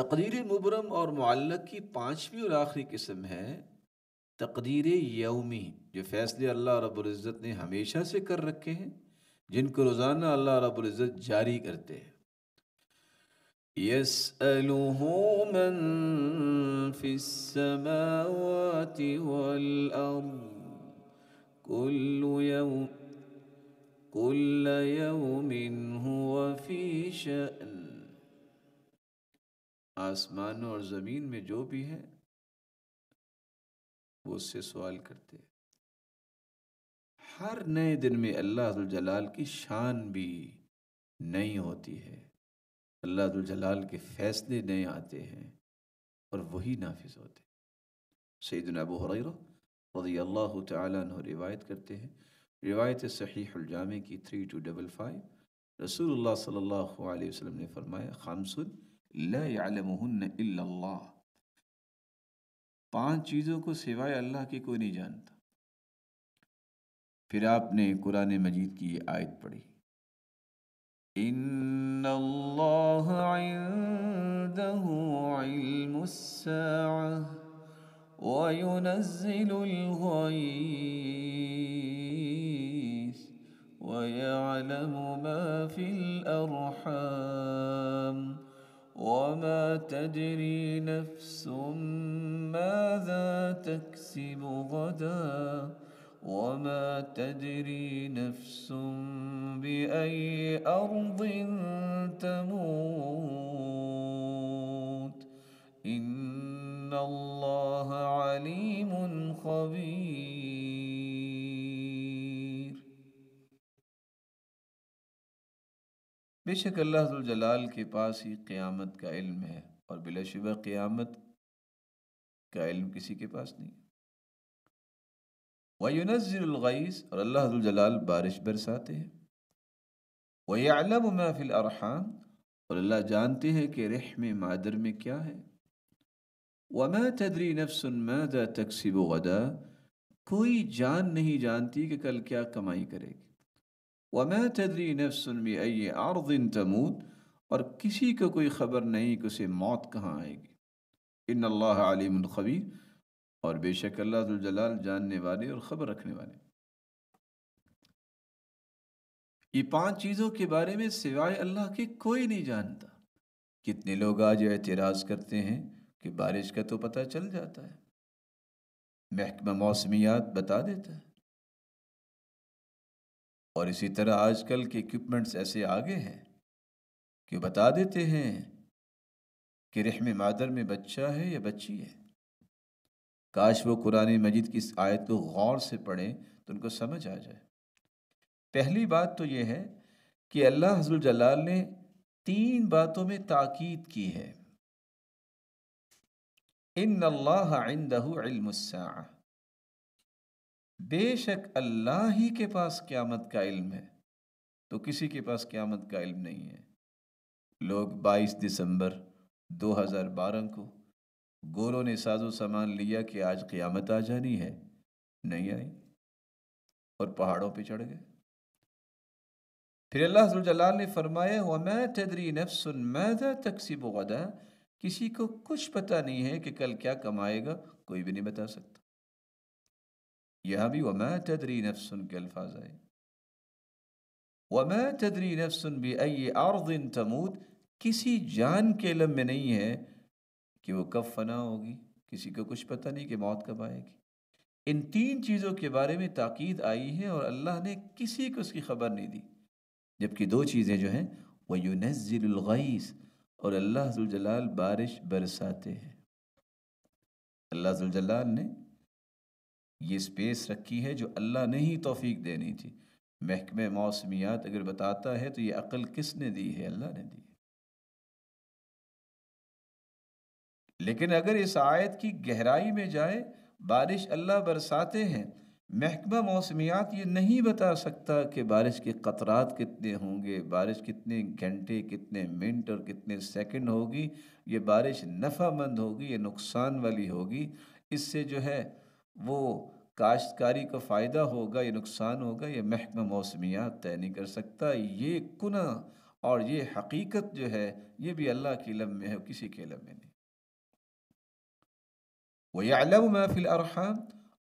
تقریر مبرم اور معلق کی پانچویں اور آخری قسم ہے تقدیر یومی جو فیصلے اللہ رب العزت نے ہمیشہ سے کر رکھے ہیں جن کو روزانہ اللہ رب العزت جاری کرتے ہیں من السماوات شأن آسمان اور زمین میں جو بھی ہے وہ اس سے سوال کرتے ہر نئے دن میں اللہ جلال کی شان بھی نئی ہوتی ہے اللہ جلال کے فیصلے نئے آتے ہیں اور وہی نافذ ہوتے ہیں سیدنا ابو حریرہ رضی اللہ تعالیٰ عنہ روایت کرتے ہیں روایت صحیح الجامع کی تھری ٹو ڈبل فائیو رسول اللہ صلی اللہ علیہ وسلم نے فرمایا خامسن لا الا اللہ پانچ چیزوں کو سوائے اللہ کی کوئی نہیں جانتا پھر آپ نے قرآن مجید کی یہ آیت پڑھی ان اللہ عنده علم الساعة وينزل الغيث ويعلم ما في الارحام وما تدري نفس ماذا تكسب غدا وما تدري نفس باي ارض تموت ان الله عليم خبير بے شک اللہ جلال کے پاس ہی قیامت کا علم ہے اور بلا شبہ قیامت کا علم کسی کے پاس نہیں ویونز الغیث اور اللہ جلال بارش برساتے ہیں وَيَعْلَمُ مَا فِي الْأَرْحَامِ اور اللہ جانتے ہیں کہ رحمِ مادر میں کیا ہے وَمَا تَدْرِي تدری نفس المد تقسیب وغا کوئی جان نہیں جانتی کہ کل کیا کمائی کرے گی وما تدری نفس بأي عرض تموت اور کسی کو کوئی خبر نہیں کہ اسے موت کہاں آئے گی ان اللہ علیم الخبیر اور بے شک اللہ جاننے والے اور خبر رکھنے والے یہ پانچ چیزوں کے بارے میں سوائے اللہ کے کوئی نہیں جانتا کتنے لوگ آج اعتراض کرتے ہیں کہ بارش کا تو پتہ چل جاتا ہے محکمہ موسمیات بتا دیتا ہے اور اسی طرح آج کل کے اکوپمنٹس ایسے آگے ہیں کہ بتا دیتے ہیں کہ رحم مادر میں بچہ ہے یا بچی ہے کاش وہ قرآن مجید کی اس آیت کو غور سے پڑھیں تو ان کو سمجھ آ جائے پہلی بات تو یہ ہے کہ اللہ حضر الجلال نے تین باتوں میں تاکید کی ہے ان اللہ بے شک اللہ ہی کے پاس قیامت کا علم ہے تو کسی کے پاس قیامت کا علم نہیں ہے لوگ بائیس دسمبر دو ہزار بارہ کو گوروں نے ساز و سامان لیا کہ آج قیامت آ جانی ہے نہیں آئی اور پہاڑوں پہ چڑھ گئے پھر اللہ جلال نے فرمایا وَمَا تَدْرِي نَفْسٌ مَاذَا تَكْسِبُ غَدَا کسی کو کچھ پتہ نہیں ہے کہ کل کیا کمائے گا کوئی بھی نہیں بتا سکتا یہاں بھی وما تدری نفس کے الفاظ آئے وما تدری نفس بی ای ارض تموت کسی جان کے علم میں نہیں ہے کہ وہ کب فنا ہوگی کسی کو کچھ پتہ نہیں کہ موت کب آئے گی ان تین چیزوں کے بارے میں تاکید آئی ہے اور اللہ نے کسی کو اس کی خبر نہیں دی جبکہ دو چیزیں جو ہیں وہ یونزل الغیث اور اللہ ذوالجلال بارش برساتے ہیں اللہ ذوالجلال نے یہ اسپیس رکھی ہے جو اللہ نے ہی توفیق دینی تھی محکمہ موسمیات اگر بتاتا ہے تو یہ عقل کس نے دی ہے اللہ نے دی ہے لیکن اگر اس آیت کی گہرائی میں جائے بارش اللہ برساتے ہیں محکمہ موسمیات یہ نہیں بتا سکتا کہ بارش کے قطرات کتنے ہوں گے بارش کتنے گھنٹے کتنے منٹ اور کتنے سیکنڈ ہوگی یہ بارش نفع مند ہوگی یہ نقصان والی ہوگی اس سے جو ہے وہ کاشتکاری کا فائدہ ہوگا یا نقصان ہوگا یا محکمہ موسمیات طے نہیں کر سکتا یہ کنا اور یہ حقیقت جو ہے یہ بھی اللہ کے میں ہے کسی کے علم میں نہیں وہی علم محفل ارحم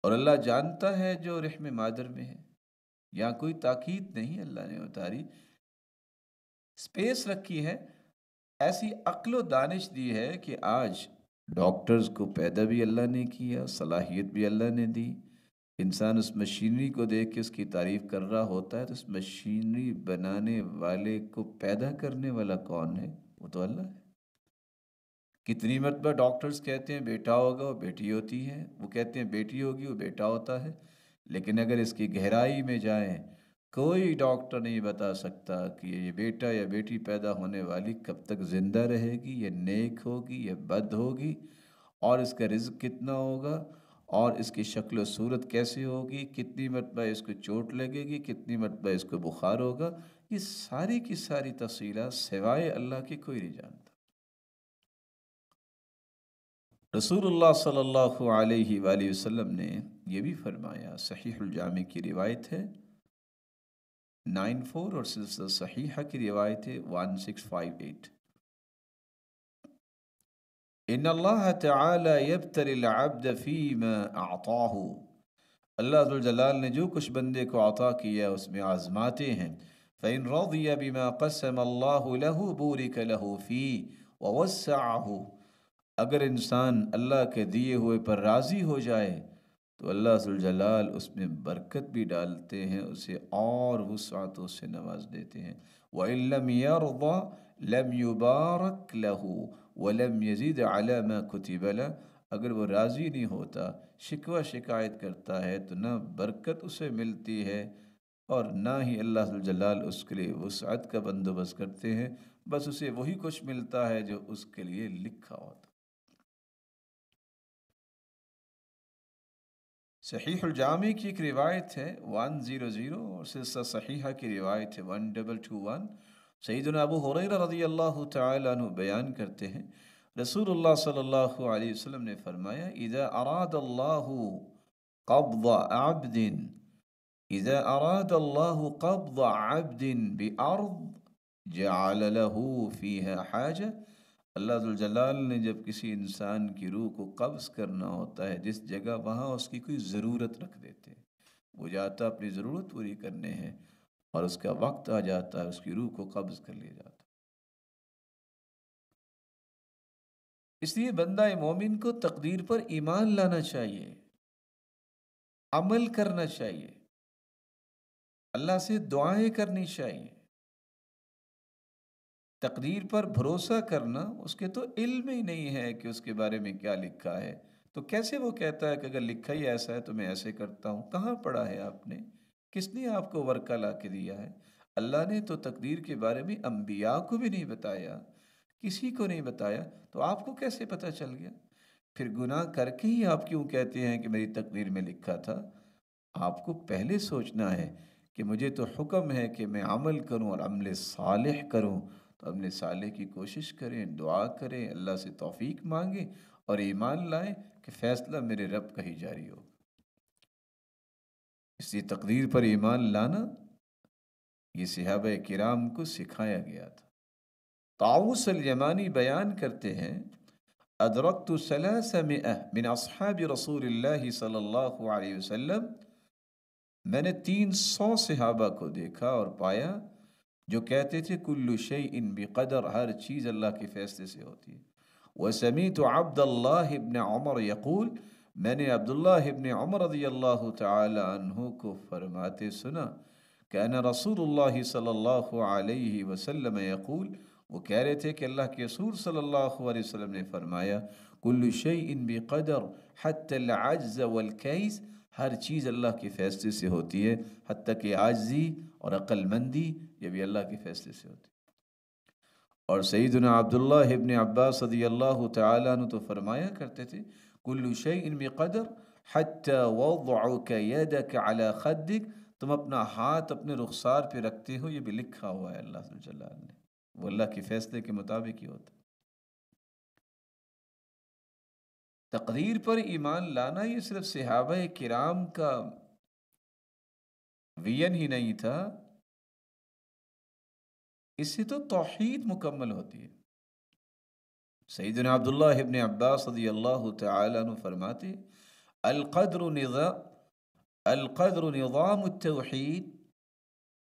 اور اللہ جانتا ہے جو رحم مادر میں ہے یہاں کوئی تاکید نہیں اللہ نے اتاری اسپیس رکھی ہے ایسی عقل و دانش دی ہے کہ آج ڈاکٹرز کو پیدا بھی اللہ نے کیا صلاحیت بھی اللہ نے دی انسان اس مشینری کو دیکھ کے اس کی تعریف کر رہا ہوتا ہے تو اس مشینری بنانے والے کو پیدا کرنے والا کون ہے وہ تو اللہ ہے کتنی مرتبہ ڈاکٹرز کہتے ہیں بیٹا ہوگا وہ بیٹی ہوتی ہے وہ کہتے ہیں بیٹی ہوگی وہ بیٹا ہوتا ہے لیکن اگر اس کی گہرائی میں جائیں کوئی ڈاکٹر نہیں بتا سکتا کہ یہ بیٹا یا بیٹی پیدا ہونے والی کب تک زندہ رہے گی یا نیک ہوگی یا بد ہوگی اور اس کا رزق کتنا ہوگا اور اس کی شکل و صورت کیسی ہوگی کتنی مرتبہ اس کو چوٹ لگے گی کتنی مرتبہ اس کو بخار ہوگا یہ ساری کی ساری تفصیلات سوائے اللہ کی کوئی نہیں جانتا رسول اللہ صلی اللہ علیہ وآلہ وسلم نے یہ بھی فرمایا صحیح الجامع کی روایت ہے نائن فور اور سلسلہ صحیحہ کی روایت ہے ون سکس فائیو ایٹ ان اللہ تعالی یبتر العبد فیما ما اعطاہ اللہ عزوجلال نے جو کچھ بندے کو عطا کیا اس میں آزماتے ہیں فَإِن رَضِيَ بِمَا قَسَمَ اللَّهُ لَهُ بُورِكَ لَهُ فِي وَوَسَّعَهُ اگر انسان اللہ کے دیئے ہوئے پر راضی ہو جائے تو اللہ رسلال اس میں برکت بھی ڈالتے ہیں اسے اور وسعتوں سے نواز دیتے ہیں وَإِن لَمْ لَمْ يَرْضَ يُبَارَكْ لَهُ وَلَمْ و عَلَى مَا كُتِبَ لَا اگر وہ راضی نہیں ہوتا شکوہ شکایت کرتا ہے تو نہ برکت اسے ملتی ہے اور نہ ہی اللہ رسوجلال اس کے لیے وسعت کا بندوبست کرتے ہیں بس اسے وہی کچھ ملتا ہے جو اس کے لیے لکھا ہوتا صحیح الجامع کی ایک روایت ہے ون زیرو زیرو اور سلسلہ صحیحہ کی روایت ہے ون ون ڈبل ٹو سیدنا ابو حریرہ رضی اللہ عنہ بیان کرتے ہیں رسول اللہ صلی اللہ علیہ وسلم نے فرمایا اذا اذا اراد اراد اللہ اللہ قبض قبض عبد عبد جعل له اللہ جلال نے جب کسی انسان کی روح کو قبض کرنا ہوتا ہے جس جگہ وہاں اس کی کوئی ضرورت رکھ دیتے وہ جاتا اپنی ضرورت پوری کرنے ہے اور اس کا وقت آ جاتا ہے اس کی روح کو قبض کر لیا جاتا اس لیے بندہ مومن کو تقدیر پر ایمان لانا چاہیے عمل کرنا چاہیے اللہ سے دعائیں کرنی چاہیے تقریر پر بھروسہ کرنا اس کے تو علم ہی نہیں ہے کہ اس کے بارے میں کیا لکھا ہے تو کیسے وہ کہتا ہے کہ اگر لکھا ہی ایسا ہے تو میں ایسے کرتا ہوں کہاں پڑھا ہے آپ نے کس نے آپ کو ورکہ لا کے دیا ہے اللہ نے تو تقدیر کے بارے میں انبیاء کو بھی نہیں بتایا کسی کو نہیں بتایا تو آپ کو کیسے پتہ چل گیا پھر گناہ کر کے ہی آپ کیوں کہتے ہیں کہ میری تقدیر میں لکھا تھا آپ کو پہلے سوچنا ہے کہ مجھے تو حکم ہے کہ میں عمل کروں اور عمل صالح کروں اپنے سالے کی کوشش کریں دعا کریں اللہ سے توفیق مانگیں اور ایمان لائیں کہ فیصلہ میرے رب کا ہی جاری ہو اسی تقدیر پر ایمان لانا یہ صحابہ کرام کو سکھایا گیا تھا تعاو الیمانی بیان کرتے ہیں ادرکت من اصحاب رسول اللہ صلی اللہ علیہ وسلم میں نے تین سو صحابہ کو دیکھا اور پایا جو کہتے تھے کلو شیء بقدر ہر چیز اللہ کے فیصلے سے ہوتی ہے وسمیت عبد الله ابن عمر يقول میں نے الله ابن عمر رضی اللہ تعالی عنہ کو فرماتے سنا کہ رسول الله صلی اللہ علیہ وسلم یقول وہ کہہ رہے تھے کہ اللہ کے سور صلی اللہ علیہ وسلم نے فرمایا کل شیء بقدر حتى العجز والكيس ہر چیز اللہ کی فیصلے سے ہوتی ہے حتی کہ عجزی اور عقل مندی یہ بھی اللہ کے فیصلے سے ہوتی اور سیدنا عبداللہ ابن عباس صدی اللہ تعالیٰ نے تو فرمایا کرتے تھے کلو شیئن میں قدر حتی وضعوک یدک علی خدک تم اپنا ہاتھ اپنے رخصار پہ رکھتے ہو یہ بھی لکھا ہوا ہے اللہ صلی اللہ علیہ وہ اللہ کی فیصلے کے مطابق ہی ہوتا تقریر پر ایمان لانا یہ صرف صحابہ کرام کا وین ہی نہیں تھا اس سے تو توحید مکمل ہوتی ہے سیدنا عبداللہ ابن عباس رضی اللہ تعالیٰ عنہ فرماتے القدر نظام القدر نظام التوحید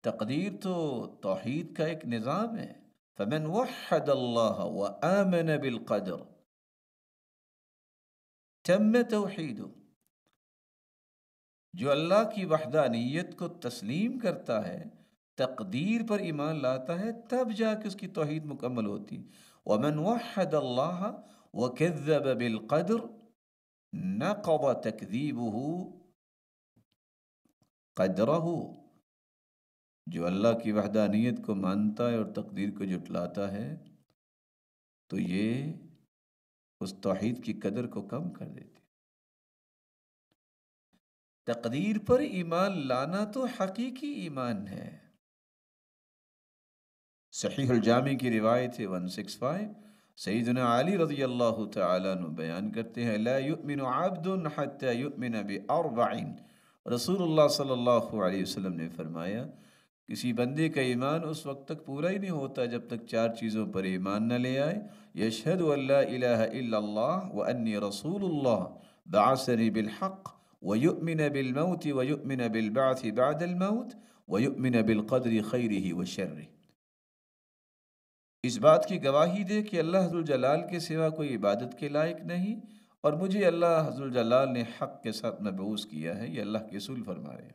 تقدیر تو توحید کا ایک نظام ہے فمن وحد اللہ وآمن بالقدر تم توحیده جو اللہ کی وحدانیت کو تسلیم کرتا ہے تقدیر پر ایمان لاتا ہے تب جا کے اس کی توحید مکمل ہوتی وَمَنْ وحد اللہ وَكَذَّبَ بِالْقَدْرِ قدر تَكْذِيبُهُ قَدْرَهُ جو اللہ کی وحدانیت کو مانتا ہے اور تقدیر کو جٹلاتا ہے تو یہ اس توحید کی قدر کو کم کر دیتی تقدیر پر ایمان لانا تو حقیقی ایمان ہے صحیح الجامع کی روایت ہے 165 سیدنا علی رضی اللہ تعالیٰ تعلیٰ بیان کرتے ہیں لا يؤمن يؤمن عبد رسول اللہ صلی اللہ علیہ وسلم نے فرمایا کسی بندے کا ایمان اس وقت تک پورا ہی نہیں ہوتا جب تک چار چیزوں پر ایمان نہ لے آئے یشید اللہ الہ الا اللہ وانی رسول اللہ بعثنی بالحق وَيُؤْمِنَ بِالْمَوْتِ وَيُؤْمِنَ بِالْبَعْثِ بَعْدَ الْمَوْتِ وَيُؤْمِنَ بِالْقَدْرِ خَيْرِهِ وَشَرِّهِ اس بات کی گواہی دے کہ اللہ حضور جلال کے سوا کوئی عبادت کے لائق نہیں اور مجھے اللہ حضور جلال نے حق کے ساتھ نبعوز کیا ہے یہ اللہ کے سول فرمائے ہیں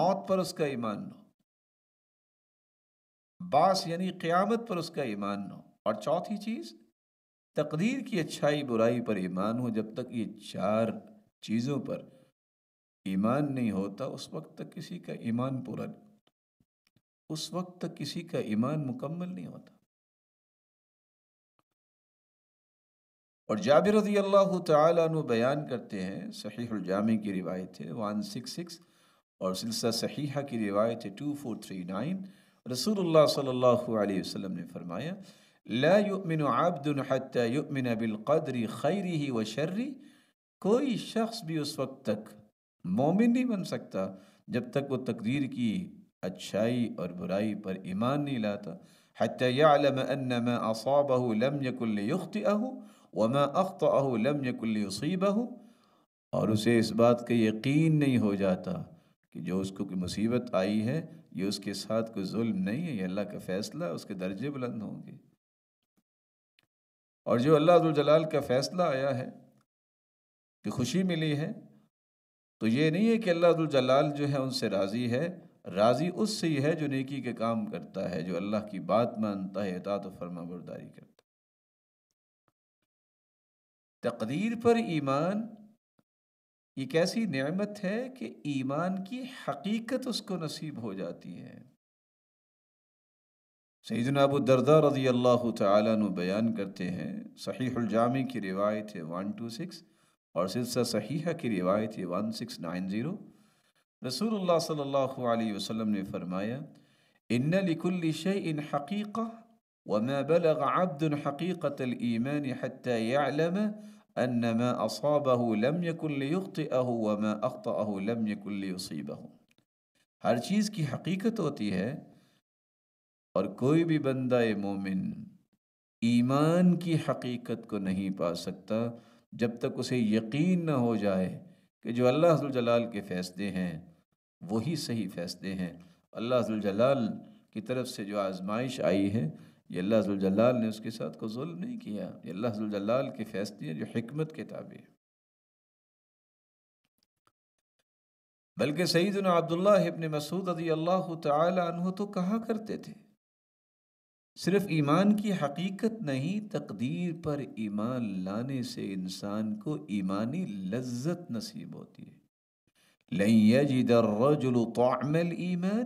موت پر اس کا ایمان نو باس یعنی قیامت پر اس کا ایمان نو اور چوتھی چیز تقدیر کی اچھائی برائی پر ایمان ہو جب تک یہ چار چیزوں پر ایمان نہیں ہوتا اس وقت تک کسی کا ایمان پورا نہیں ہوتا اس وقت تک کسی کا ایمان مکمل نہیں ہوتا اور جابر رضی اللہ تعالیٰ عنہ بیان کرتے ہیں صحیح الجامع کی روایت ہے ون سکس سکس اور سلسلہ صحیحہ کی روایت ہے ٹو فور تھری نائن رسول اللہ صلی اللہ علیہ وسلم نے فرمایا لا يؤمن عبد حتى يؤمن بالقدر خيره وشره کوئی شخص بھی اس وقت تک مومن نہیں بن سکتا جب تک وہ تقدیر کی اچھائی اور برائی پر ایمان نہیں لاتا حتی ان ما اصابه لم یکن وم وما اخطأه لم یکن عصیب اور اسے اس بات کا یقین نہیں ہو جاتا کہ جو اس کو مصیبت آئی ہے یہ اس کے ساتھ کوئی ظلم نہیں ہے یہ اللہ کا فیصلہ اس کے درجے بلند ہوں گے اور جو اللہ جلال کا فیصلہ آیا ہے خوشی ملی ہے تو یہ نہیں ہے کہ اللہ جلال جو ہے ان سے راضی ہے راضی اس سے ہی ہے جو نیکی کے کام کرتا ہے جو اللہ کی بات مانتا ہے اطاعت و فرما برداری کرتا ہے تقدیر پر ایمان یہ کیسی نعمت ہے کہ ایمان کی حقیقت اس کو نصیب ہو جاتی ہے سیدنا ابو دردہ رضی اللہ تعالیٰ نو بیان کرتے ہیں صحیح الجامی کی روایت ہے ون ٹو سکس और सिलसिला सहीह की रिवायत 1690 रसूलुल्लाह सल्लल्लाहु अलैहि वसल्लम ने फरमाया इन लिकुल्ल शैइन हकीक़ा वमा बलग अब्द हकीक़त ईमान हत्ता यालम अन मा असाबह लम यकुल लियुख़्तिअहु वमा अख़्तअहु लम यकुल लियुसीबहु हर चीज़ की हकीकत होती है और कोई भी बंदा मोमिन ईमान की हकीकत को नहीं पा सकता جب تک اسے یقین نہ ہو جائے کہ جو اللہ حضر جلال کے فیصلے ہیں وہی صحیح فیصلے ہیں اللہ حضر جلال کی طرف سے جو آزمائش آئی ہے یہ اللہ حضر جلال نے اس کے ساتھ کو ظلم نہیں کیا یہ اللہ حضر جلال کے فیصلے ہیں جو حکمت کے تابع ہیں بلکہ سیدنا عبداللہ ابن مسعود رضی اللہ تعالی عنہ تو کہا کرتے تھے صرف ایمان کی حقیقت نہیں تقدیر پر ایمان لانے سے انسان کو ایمانی لذت نصیب ہوتی ہے لن يجد الرجل طعم الايمان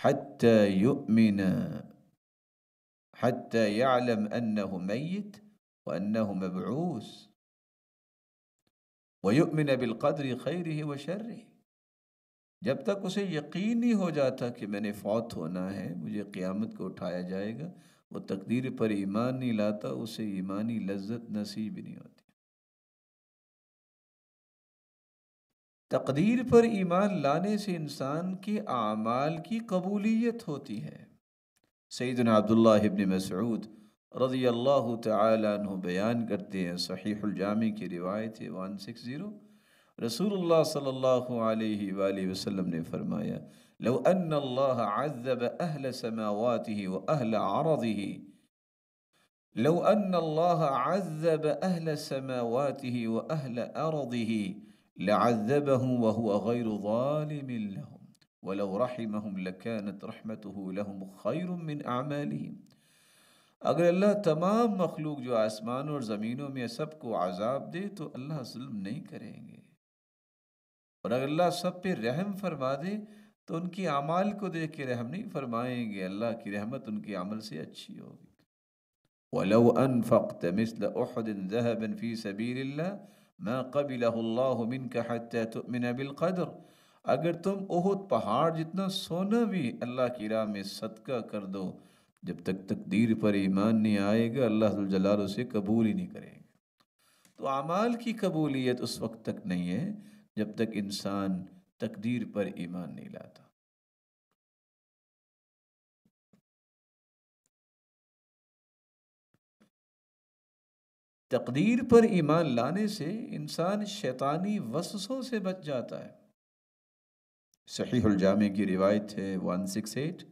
حتى يؤمن حتى يعلم انه ميت وانه مبعوث ويؤمن بالقدر خيره وشره جب تک اسے یقین نہیں ہو جاتا کہ میں نے فوت ہونا ہے مجھے قیامت کو اٹھایا جائے گا وہ تقدیر پر ایمان نہیں لاتا اسے ایمانی لذت نصیب نہیں ہوتی تقدیر پر ایمان لانے سے انسان کے اعمال کی قبولیت ہوتی ہے سیدنا عبداللہ ابن مسعود رضی اللہ تعالیٰ عنہ بیان کرتے ہیں صحیح الجامع کی روایت ون سکس زیرو رسول الله صلى الله عليه وآله وسلم نے فرمایا لو ان الله عذب اهل سماواته و واهل عرضه لو ان الله عذب اهل سماواته و واهل ارضه لعذبهم وهو غير ظالم لهم ولو رحمهم لكانت رحمته لهم خير من اعمالهم اگر اللہ تمام مخلوق جو آسمانوں اور زمینوں میں سب کو عذاب دے تو اللہ ظلم نہیں کریں گے اور اگر اللہ سب پہ رحم فرما دے تو ان کی عمال کو دیکھ کے رحم نہیں فرمائیں گے اللہ کی رحمت ان کی عمل سے اچھی ہوگی وَلَوْ أَنفَقْتَ مِثْلَ أُحْدٍ ذَهَبًا فِي سَبِيلِ اللَّهِ مَا قَبِلَهُ اللَّهُ مِنْكَ حَتَّى تُؤْمِنَ بِالْقَدْرِ اگر تم اہد پہاڑ جتنا سونا بھی اللہ کی راہ میں صدقہ کر دو جب تک تقدیر پر ایمان نہیں آئے گا اللہ جلال اسے قبول ہی نہیں کریں گے تو عمال کی قبولیت اس وقت تک نہیں ہے جب تک انسان تقدیر پر ایمان نہیں لاتا تقدیر پر ایمان لانے سے انسان شیطانی وسوسوں سے بچ جاتا ہے صحیح الجامع کی روایت ہے ون سکس ایٹ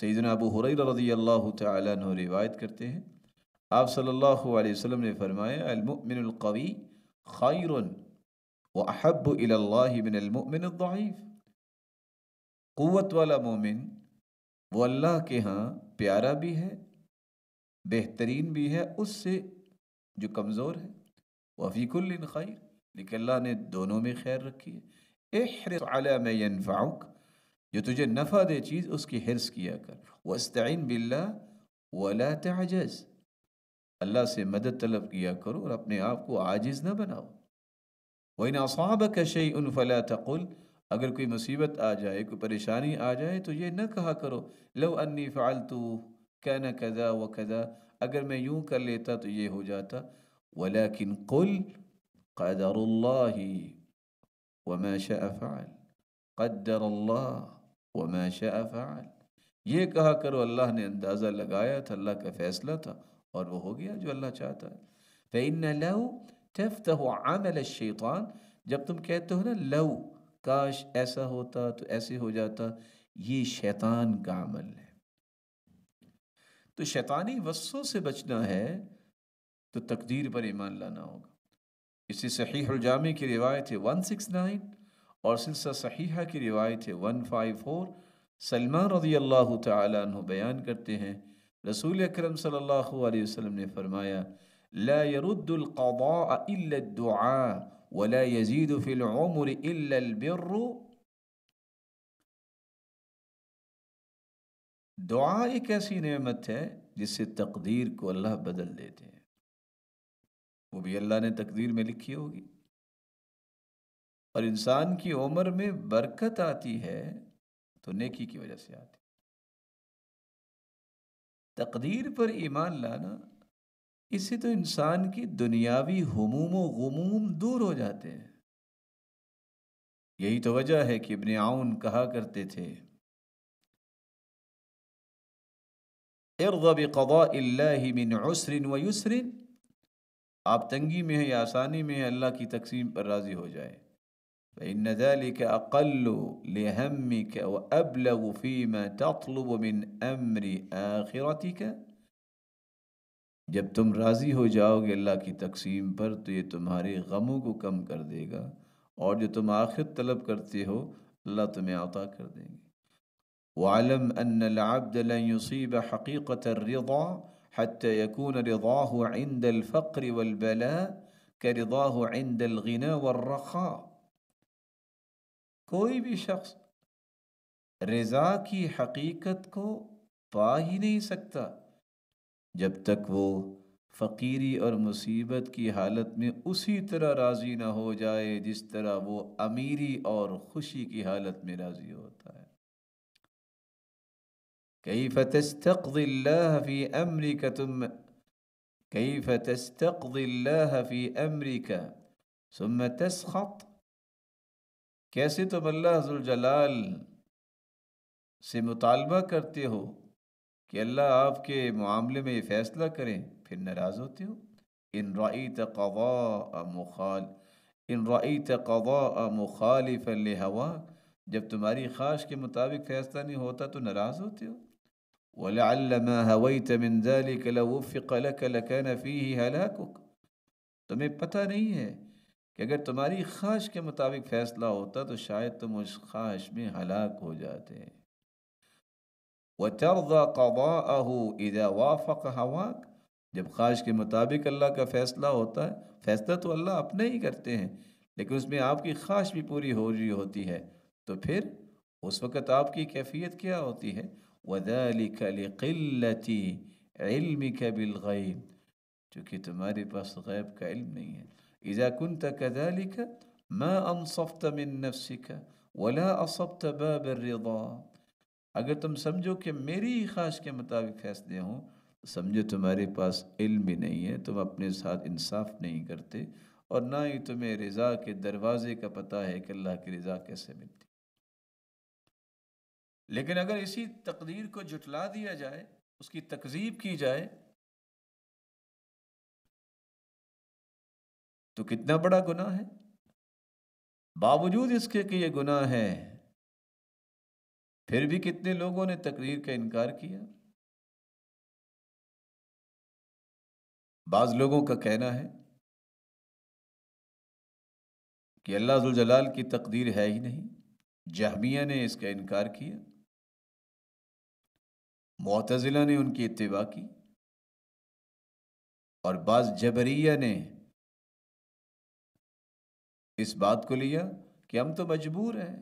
سیدنا ابو حریر رضی اللہ تعالیٰ روایت کرتے ہیں آپ صلی اللہ علیہ وسلم نے فرمایا المؤمن القوی خائر وہ احب اللّہ بن المن الغائف قوت والا مومن وہ اللہ کے ہاں پیارا بھی ہے بہترین بھی ہے اس سے جو کمزور ہے وہ افیک النقائف لیکن اللہ نے دونوں میں خیر رکھی ہے احرص ایک ما عالیہ جو تجھے نفع دے چیز اس کی حرص کیا کر واستعین باللہ ولا تعجز اللہ سے مدد طلب کیا کرو اور اپنے آپ کو عاجز نہ بناؤ وإن أصابك شيء فلا تقل اگر کوئی مصیبت آ جائے کوئی پریشانی آ جائے تو یہ نہ کہا کرو لو انی فعلتو کان کذا و اگر میں یوں کر لیتا تو یہ ہو جاتا ولیکن قل قدر اللہ وما شاء فعل قدر اللہ وما شاء فعل یہ کہا کرو اللہ نے اندازہ لگایا تھا اللہ کا فیصلہ تھا اور وہ ہو گیا جو اللہ چاہتا ہے فَإِنَّ لَوْ تفتح عمل الشیطان جب تم کہتے ہو نا لو کاش ایسا ہوتا تو ایسے ہو جاتا یہ شیطان کا عمل ہے تو شیطانی سے بچنا ہے تو تقدیر پر ایمان لانا ہوگا اسی صحیح الجامع کی روایت ہے 169 اور سلسلہ کی روایت ہے 154 سلمان رضی اللہ تعالیٰ عنہ بیان کرتے ہیں رسول اکرم صلی اللہ علیہ وسلم نے فرمایا لا يرد القضاء الدعاء ولا يزيد في العمر دعا ایک ایسی نعمت ہے جس سے تقدیر کو اللہ بدل دیتے ہیں وہ بھی اللہ نے تقدیر میں لکھی ہوگی اور انسان کی عمر میں برکت آتی ہے تو نیکی کی وجہ سے آتی تقدیر پر ایمان لانا اس سے تو انسان کی دنیاوی حموم و غموم دور ہو جاتے ہیں یہی تو وجہ ہے کہ ابن عون کہا کرتے تھے ارض بقضاء اللہ من عسر و یسر آپ تنگی میں ہیں یا آسانی میں ہیں اللہ کی تقسیم پر راضی ہو جائے فَإِنَّ ذَلِكَ أَقَلُّ لِهَمِّكَ وَأَبْلَغُ فِي مَا تَطْلُبُ مِنْ أَمْرِ آخِرَتِكَ جب تم راضی ہو جاؤ گے اللہ کی تقسیم پر تو یہ تمہارے غموں کو کم کر دے گا اور جو تم آخر طلب کرتے ہو اللہ تمہیں عطا کر دیں گے وعلم ان العبد لن يصيب حقيقة الرضا حتى يكون رضاه عند الفقر والبلاء كرضاه عند الغنى والرخاء کوئی بھی شخص رضا کی حقیقت کو پا ہی نہیں سکتا جب تک وہ فقیری اور مصیبت کی حالت میں اسی طرح راضی نہ ہو جائے جس طرح وہ امیری اور خوشی کی حالت میں راضی ہوتا ہے کئی فتح اللہ فی امریکہ تم کئی فتح اللہ فی امریکہ ثم تسخط کیسے تم اللہ حضر الجلال سے مطالبہ کرتے ہو کہ اللہ آپ کے معاملے میں یہ فیصلہ کریں پھر ناراض ہوتے ہو ان رائی تقوا مخال ان رائی تقوا مخالف الحوا جب تمہاری خواہش کے مطابق فیصلہ نہیں ہوتا تو ناراض ہوتے ہو هَوَيْتَ مِن ذَلِكَ لَوُفِّقَ لَكَ لَكَانَ فِيهِ هَلَاكُكَ تمہیں پتہ نہیں ہے کہ اگر تمہاری خواہش کے مطابق فیصلہ ہوتا تو شاید تم اس خواہش میں ہلاک ہو جاتے ہیں اذا وافق فق جب خواہش کے مطابق اللہ کا فیصلہ ہوتا ہے فیصلہ تو اللہ اپنے ہی کرتے ہیں لیکن اس میں آپ کی خواہش بھی پوری ہو رہی ہوتی ہے تو پھر اس وقت آپ کی کیفیت کیا ہوتی ہے وَذَلِكَ لِقِلَّتِ عِلْمِكَ بِالْغَيْبِ چونکہ تمہارے پاس غیب کا علم نہیں ہے ایجا کن تک اگر تم سمجھو کہ میری ہی خواہش کے مطابق فیصلے ہوں سمجھو تمہارے پاس علم بھی نہیں ہے تم اپنے ساتھ انصاف نہیں کرتے اور نہ ہی تمہیں رضا کے دروازے کا پتہ ہے کہ اللہ کی رضا کیسے ملتی لیکن اگر اسی تقدیر کو جھٹلا دیا جائے اس کی تکذیب کی جائے تو کتنا بڑا گناہ ہے باوجود اس کے کہ یہ گناہ ہے پھر بھی کتنے لوگوں نے تقریر کا انکار کیا بعض لوگوں کا کہنا ہے کہ اللہ ذوالجلال کی تقدیر ہے ہی نہیں جہمیہ نے اس کا انکار کیا معتزلہ نے ان کی اتباع کی اور بعض جبریہ نے اس بات کو لیا کہ ہم تو مجبور ہیں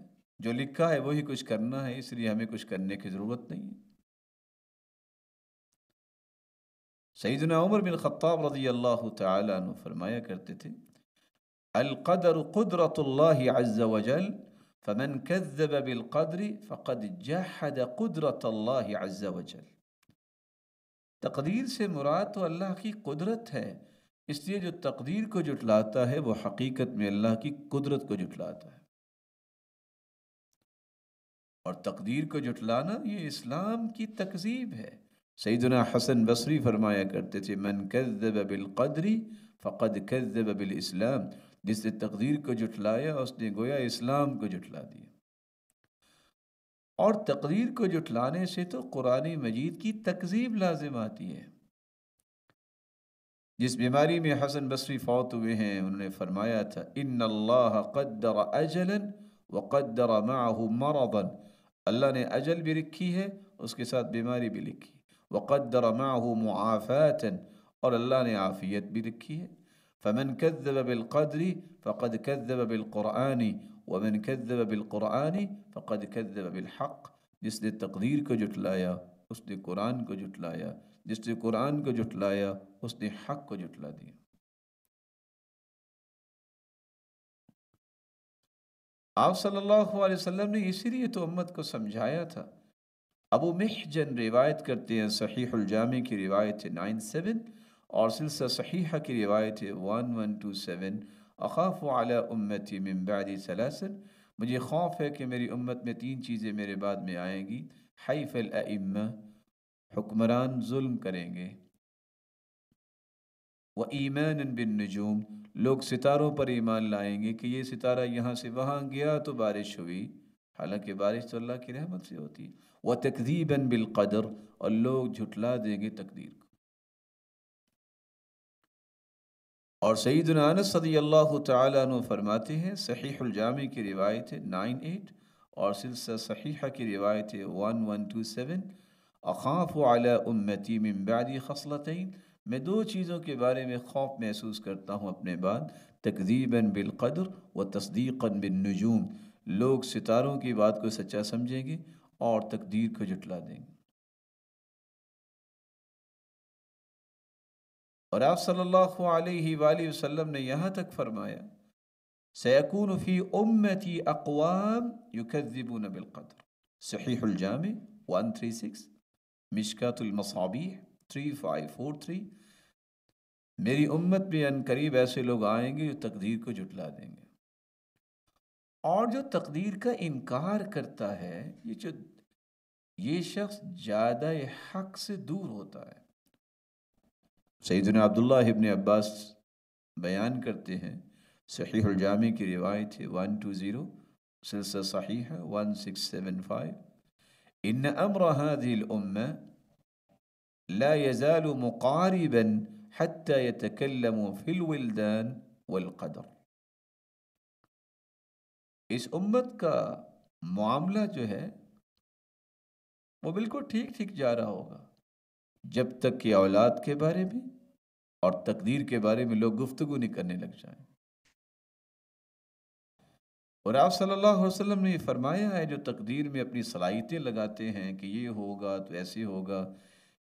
جو لکھا ہے وہی کچھ کرنا ہے اس لیے ہمیں کچھ کرنے کی ضرورت نہیں ہے سیدنا عمر بن خطاب رضی اللہ تعالیٰ عنہ فرمایا کرتے تھے القدر قدرت قدرت اللہ اللہ عز عز فمن کذب بالقدر فقد جحد تقدیر سے مراد تو اللہ کی قدرت ہے اس لیے جو تقدیر کو جٹلاتا ہے وہ حقیقت میں اللہ کی قدرت کو جٹلاتا ہے اور تقدیر کو جٹلانا یہ اسلام کی تکذیب ہے سیدنا حسن بصری فرمایا کرتے تھے من کذب بالقدری فقد کذب بالاسلام جس نے تقدیر کو جٹلایا اس نے گویا اسلام کو جٹلا دیا اور تقدیر کو جٹلانے سے تو قرآن مجید کی تکذیب لازم آتی ہے جس بیماری میں حسن بصری فوت ہوئے ہیں انہوں نے فرمایا تھا ان اللہ قدر اجلا وقدر معه مرضا اللہ نے اجل بھی رکھی ہے اس کے ساتھ بیماری بھی لکھی وقدر معه معافات اور اللہ نے عافیت بھی رکھی ہے فمن كذب بالقدر فقد كذب بالقرآن ومن كذب بالقرآن فقد كذب بالحق جس نے تقدیر کو جھٹلایا اس نے قرآن کو جھٹلایا جس نے قرآن کو جھٹلایا اس نے حق کو جھٹلا دیا آپ صلی اللہ علیہ وسلم نے اسی لیے تو امت کو سمجھایا تھا ابو محجن روایت کرتے ہیں صحیح الجامع کی روایت ہے نائن سیون اور سلسلہ صحیح کی روایت ہے ون ون ٹو سیون اقاف علا بعد سلاسل مجھے خوف ہے کہ میری امت میں تین چیزیں میرے بعد میں آئیں گی حیف الم حکمران ظلم کریں گے و ایمان بن نجوم لوگ ستاروں پر ایمان لائیں گے کہ یہ ستارہ یہاں سے وہاں گیا تو بارش ہوئی حالانکہ بارش تو اللہ کی رحمت سے ہوتی وہ تقریباً بالقدر اور لوگ جھٹلا دیں گے تقدیر اور سیدنا آنس صدی اللہ تعالیٰ عنہ فرماتے ہیں صحیح الجامع کی روایت ہے نائن ایٹ اور سلسلہ صحیح کی روایت ہے ون ون ٹو سیون عَلَىٰ أُمَّتِي امتی بَعْدِ خصلتین میں دو چیزوں کے بارے میں خوف محسوس کرتا ہوں اپنے بعد تقزیباً بالقدر و تصدیقاً بالنجوم لوگ ستاروں کی بات کو سچا سمجھیں گے اور تقدیر کو جھٹلا دیں گے اور آپ صلی اللہ علیہ وآلہ وسلم نے یہاں تک فرمایا سیکون فی امتی اقوام یکذبون بالقدر صحیح الجامع 136 مشکات المصابیح تھری فائیو فور تھری میری امت میں ان قریب ایسے لوگ آئیں گے جو تقدیر کو جھٹلا دیں گے اور جو تقدیر کا انکار کرتا ہے یہ جو یہ شخص زیادہ حق سے دور ہوتا ہے سیدنا عبداللہ ابن عباس بیان کرتے ہیں صحیح الجامع کی روایت ہے ون ون ٹو زیرو صحیح ہے سکس سیون فائیو ان لا يزال مقاربا حتى يتكلم في الولدان والقدر اس امت کا معاملہ جو ہے وہ بالکل ٹھیک ٹھیک جا رہا ہوگا جب تک کہ اولاد کے بارے میں اور تقدیر کے بارے میں لوگ گفتگو نہیں کرنے لگ جائیں اور آپ صلی اللہ علیہ وسلم نے یہ فرمایا ہے جو تقدیر میں اپنی صلاحیتیں لگاتے ہیں کہ یہ ہوگا تو ایسے ہوگا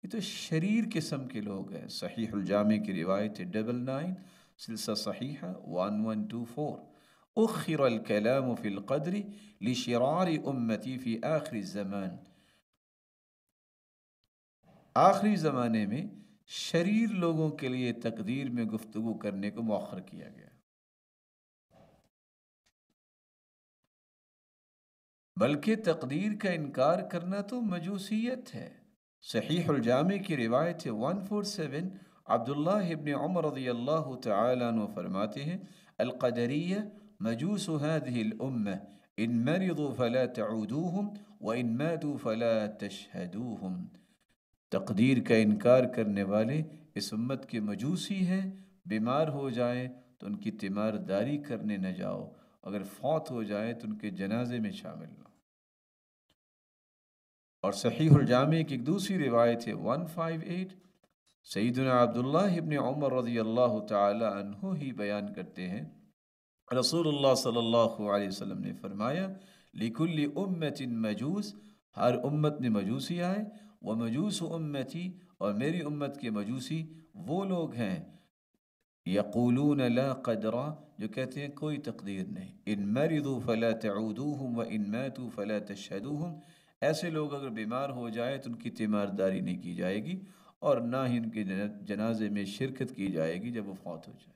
یہ تو شریر قسم کے لوگ ہیں صحیح الجامع کی روایت ہے ڈبل نائن سلسلہ صحیح ون ون ٹو فور اخر الکلام لشرار امتی فی آخری زمان آخری زمانے میں شریر لوگوں کے لیے تقدیر میں گفتگو کرنے کو مؤخر کیا گیا بلکہ تقدیر کا انکار کرنا تو مجوسیت ہے صحیح الجامع کی روایت 147 عبداللہ ابن عمر رضی اللہ تعالیٰ فرماتے ہیں القدریہ مجوس هذه الامہ ان مرضوا فلا تعودوهم و ان فلا دو تقدیر کا انکار کرنے والے اس امت کے مجوسی ہیں بیمار ہو جائیں تو ان کی تیمارداری داری کرنے نہ جاؤ اگر فوت ہو جائیں تو ان کے جنازے میں شامل نہ اور صحیح الجامع کی ایک دوسری روایت ہے 158 سیدنا عبداللہ ابن عمر رضی اللہ تعالی عنہ ہی بیان کرتے ہیں رسول اللہ صلی اللہ علیہ وسلم نے فرمایا لکل امت مجوس ہر امت میں مجوسی آئے وہ مجوس امتی اور میری امت کے مجوسی وہ لوگ ہیں یقولون لا قدرا جو کہتے ہیں کوئی تقدیر نہیں ان میری فلا فلحت ادو ہوں و ان میں تو فلاحت ایسے لوگ اگر بیمار ہو جائے تو ان کی تیمارداری نہیں کی جائے گی اور نہ ہی ان کے جنازے میں شرکت کی جائے گی جب وہ فوت ہو جائے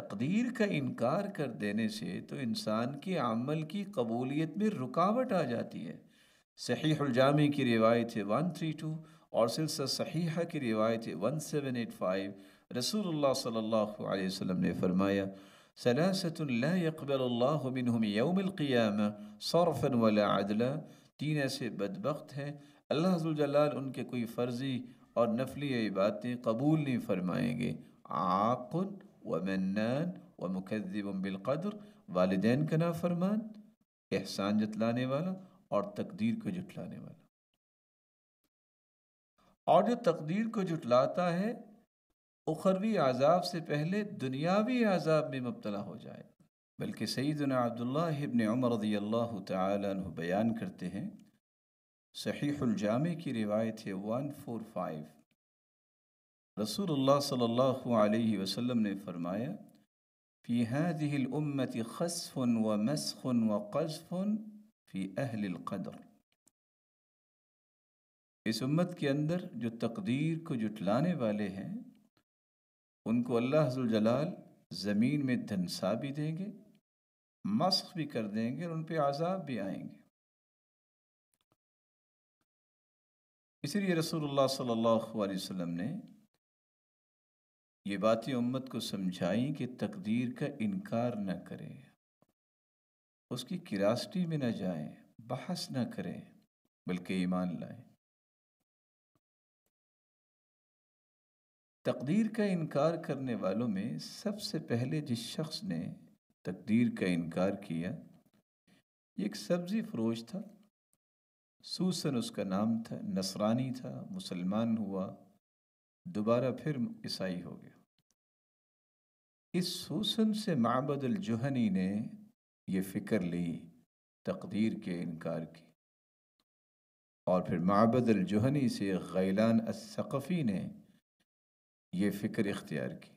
تقدیر کا انکار کر دینے سے تو انسان کے عمل کی قبولیت میں رکاوٹ آ جاتی ہے صحیح الجامع کی روایت ہے 132 اور سلسلہ صحیحہ کی روایت ہے 1785 رسول اللہ صلی اللہ علیہ وسلم نے فرمایا ثلاثة لا يقبل الله منهم يوم القيامة صرفا ولا عدلا تین ایسے بدبخت ہیں اللہ حضر جلال ان کے کوئی فرضی اور نفلی عبادتیں قبول نہیں فرمائیں گے عاق و منان و بالقدر والدین کا نا فرمان احسان جتلانے والا اور تقدیر کو جٹلانے والا اور جو تقدیر کو جٹلاتا ہے اخروی عذاب سے پہلے دنیاوی عذاب میں مبتلا ہو جائے بلکہ سیدنا عبداللہ ابن عمر رضی اللہ تعالی عنہ بیان کرتے ہیں صحیح الجامع کی روایت ہے ون فور فائیو رسول اللہ صلی اللہ علیہ وسلم نے فرمایا فی هذه الامت خصف ومسخ و و فی اہل القدر اس امت کے اندر جو تقدیر کو جٹلانے والے ہیں ان کو اللہ حضر جلال زمین میں دھنسا بھی دیں گے مسخ بھی کر دیں گے اور ان پہ عذاب بھی آئیں گے اسی لیے رسول اللہ صلی اللہ علیہ وسلم نے یہ باتیں امت کو سمجھائیں کہ تقدیر کا انکار نہ کریں اس کی کراسٹی میں نہ جائیں بحث نہ کریں بلکہ ایمان لائیں تقدیر کا انکار کرنے والوں میں سب سے پہلے جس شخص نے تقدیر کا انکار کیا یہ ایک سبزی فروش تھا سوسن اس کا نام تھا نصرانی تھا مسلمان ہوا دوبارہ پھر عیسائی ہو گیا اس سوسن سے معبد الجہنی نے یہ فکر لی تقدیر کے انکار کی اور پھر معبد الجہنی سے غیلان الثقفی نے یہ فکر اختیار کی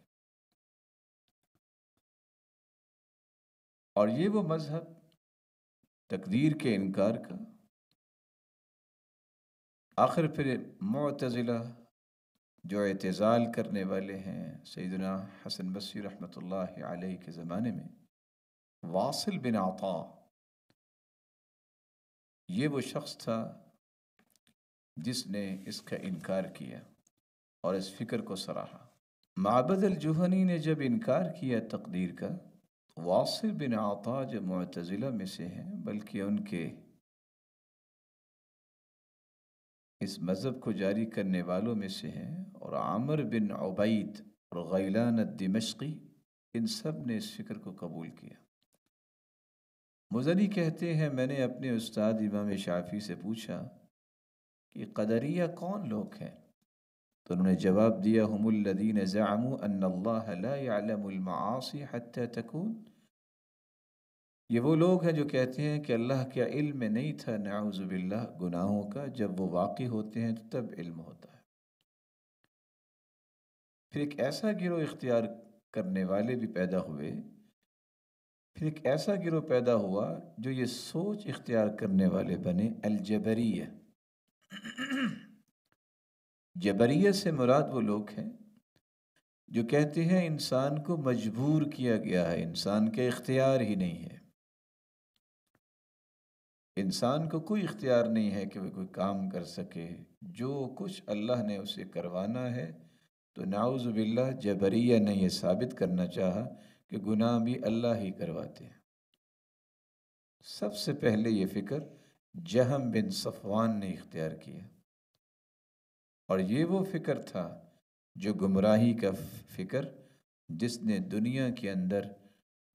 اور یہ وہ مذہب تقدیر کے انکار کا آخر پھر معتزلہ جو اعتزال کرنے والے ہیں سیدنا حسن بسی رحمۃ اللہ علیہ کے زمانے میں واصل بن عطا یہ وہ شخص تھا جس نے اس کا انکار کیا اور اس فکر کو سراہا معبد الجہنی نے جب انکار کیا تقدیر کا واصل بن عطا جو معتزلہ میں سے ہیں بلکہ ان کے اس مذہب کو جاری کرنے والوں میں سے ہیں اور عامر بن عبید اور غیلان الدمشقی ان سب نے اس فکر کو قبول کیا مزنی کہتے ہیں میں نے اپنے استاد امام شافی سے پوچھا کہ قدریہ کون لوگ ہیں تو انہوں نے جواب دیا ہم ان اللہ لا المعاصی حتی تکون یہ وہ لوگ ہیں جو کہتے ہیں کہ اللہ کیا علم میں نہیں تھا نعوذ باللہ گناہوں کا جب وہ واقع ہوتے ہیں تو تب علم ہوتا ہے پھر ایک ایسا گروہ اختیار کرنے والے بھی پیدا ہوئے پھر ایک ایسا گروہ پیدا ہوا جو یہ سوچ اختیار کرنے والے بنے الجبریہ جبریہ سے مراد وہ لوگ ہیں جو کہتے ہیں انسان کو مجبور کیا گیا ہے انسان کے اختیار ہی نہیں ہے انسان کو کوئی اختیار نہیں ہے کہ وہ کوئی کام کر سکے جو کچھ اللہ نے اسے کروانا ہے تو ناؤز باللہ جبریہ نے یہ ثابت کرنا چاہا کہ گناہ بھی اللہ ہی کرواتے ہیں سب سے پہلے یہ فکر جہم بن صفوان نے اختیار کیا اور یہ وہ فکر تھا جو گمراہی کا فکر جس نے دنیا کے اندر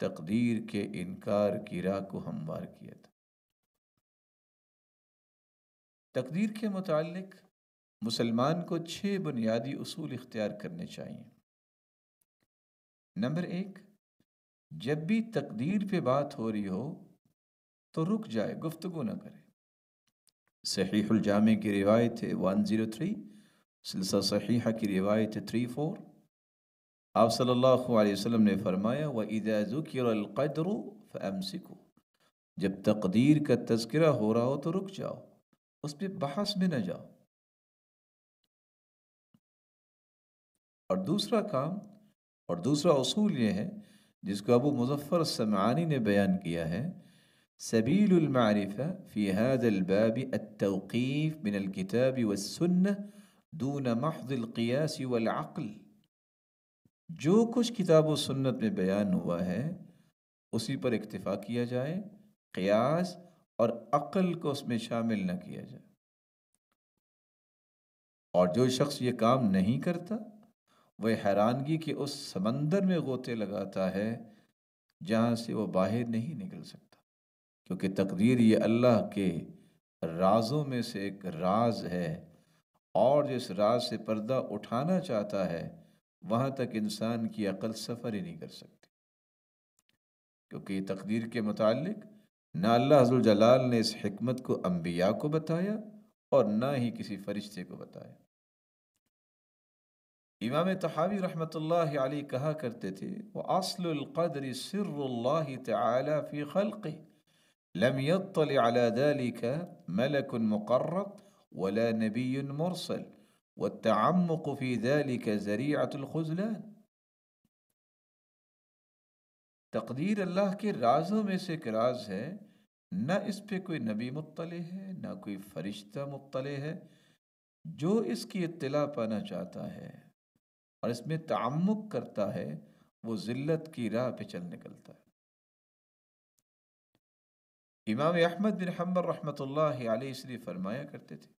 تقدیر کے انکار کی راہ کو ہموار کیا تھا تقدیر کے متعلق مسلمان کو چھ بنیادی اصول اختیار کرنے چاہیے نمبر ایک جب بھی تقدیر پہ بات ہو رہی ہو تو رک جائے گفتگو نہ کرے صحیح الجامع کی روایت ہے ون زیرو تھری سلسلہ صحیحہ کی روایت تھری فور آپ صلی اللہ علیہ وسلم نے فرمایا وَإِذَا ذُكِرَ الْقَدْرُ فَأَمْسِكُ جب تقدیر کا تذکرہ ہو رہا ہو تو رک جاؤ اس پہ بحث میں نہ جاؤ اور دوسرا کام اور دوسرا اصول یہ ہے جس کو ابو مظفر سمعانی نے بیان کیا ہے سبیل الم عرف البقیفی و سن دون محض القیاس والعقل جو کچھ کتاب و سنت میں بیان ہوا ہے اسی پر اکتفا کیا جائے قیاس اور عقل کو اس میں شامل نہ کیا جائے اور جو شخص یہ کام نہیں کرتا وہ حیرانگی کے اس سمندر میں غوطے لگاتا ہے جہاں سے وہ باہر نہیں نکل سکتا کیونکہ تقدیر یہ اللہ کے رازوں میں سے ایک راز ہے اور جس راز سے پردہ اٹھانا چاہتا ہے وہاں تک انسان کی عقل سفر ہی نہیں کر سکتی کیونکہ یہ تقدیر کے متعلق نہ اللہ حضر جلال نے اس حکمت کو انبیاء کو بتایا اور نہ ہی کسی فرشتے کو بتایا امام تحاوی رحمت اللہ علی کہا کرتے تھے ذَلِكَ مَلَكٌ مُقَرَّبٌ ولا نبي مرسل والتعمق في ذلك زريعة تعمیر تقدیر اللہ کے رازوں میں سے ایک راز ہے نہ اس پہ کوئی نبی مطلع ہے نہ کوئی فرشتہ مطلع ہے جو اس کی اطلاع پانا چاہتا ہے اور اس میں تعمق کرتا ہے وہ ذلت کی راہ پہ چل نکلتا ہے امام احمد بن حمبر رحمۃ اللہ علیہ اس لیے فرمایا کرتے تھے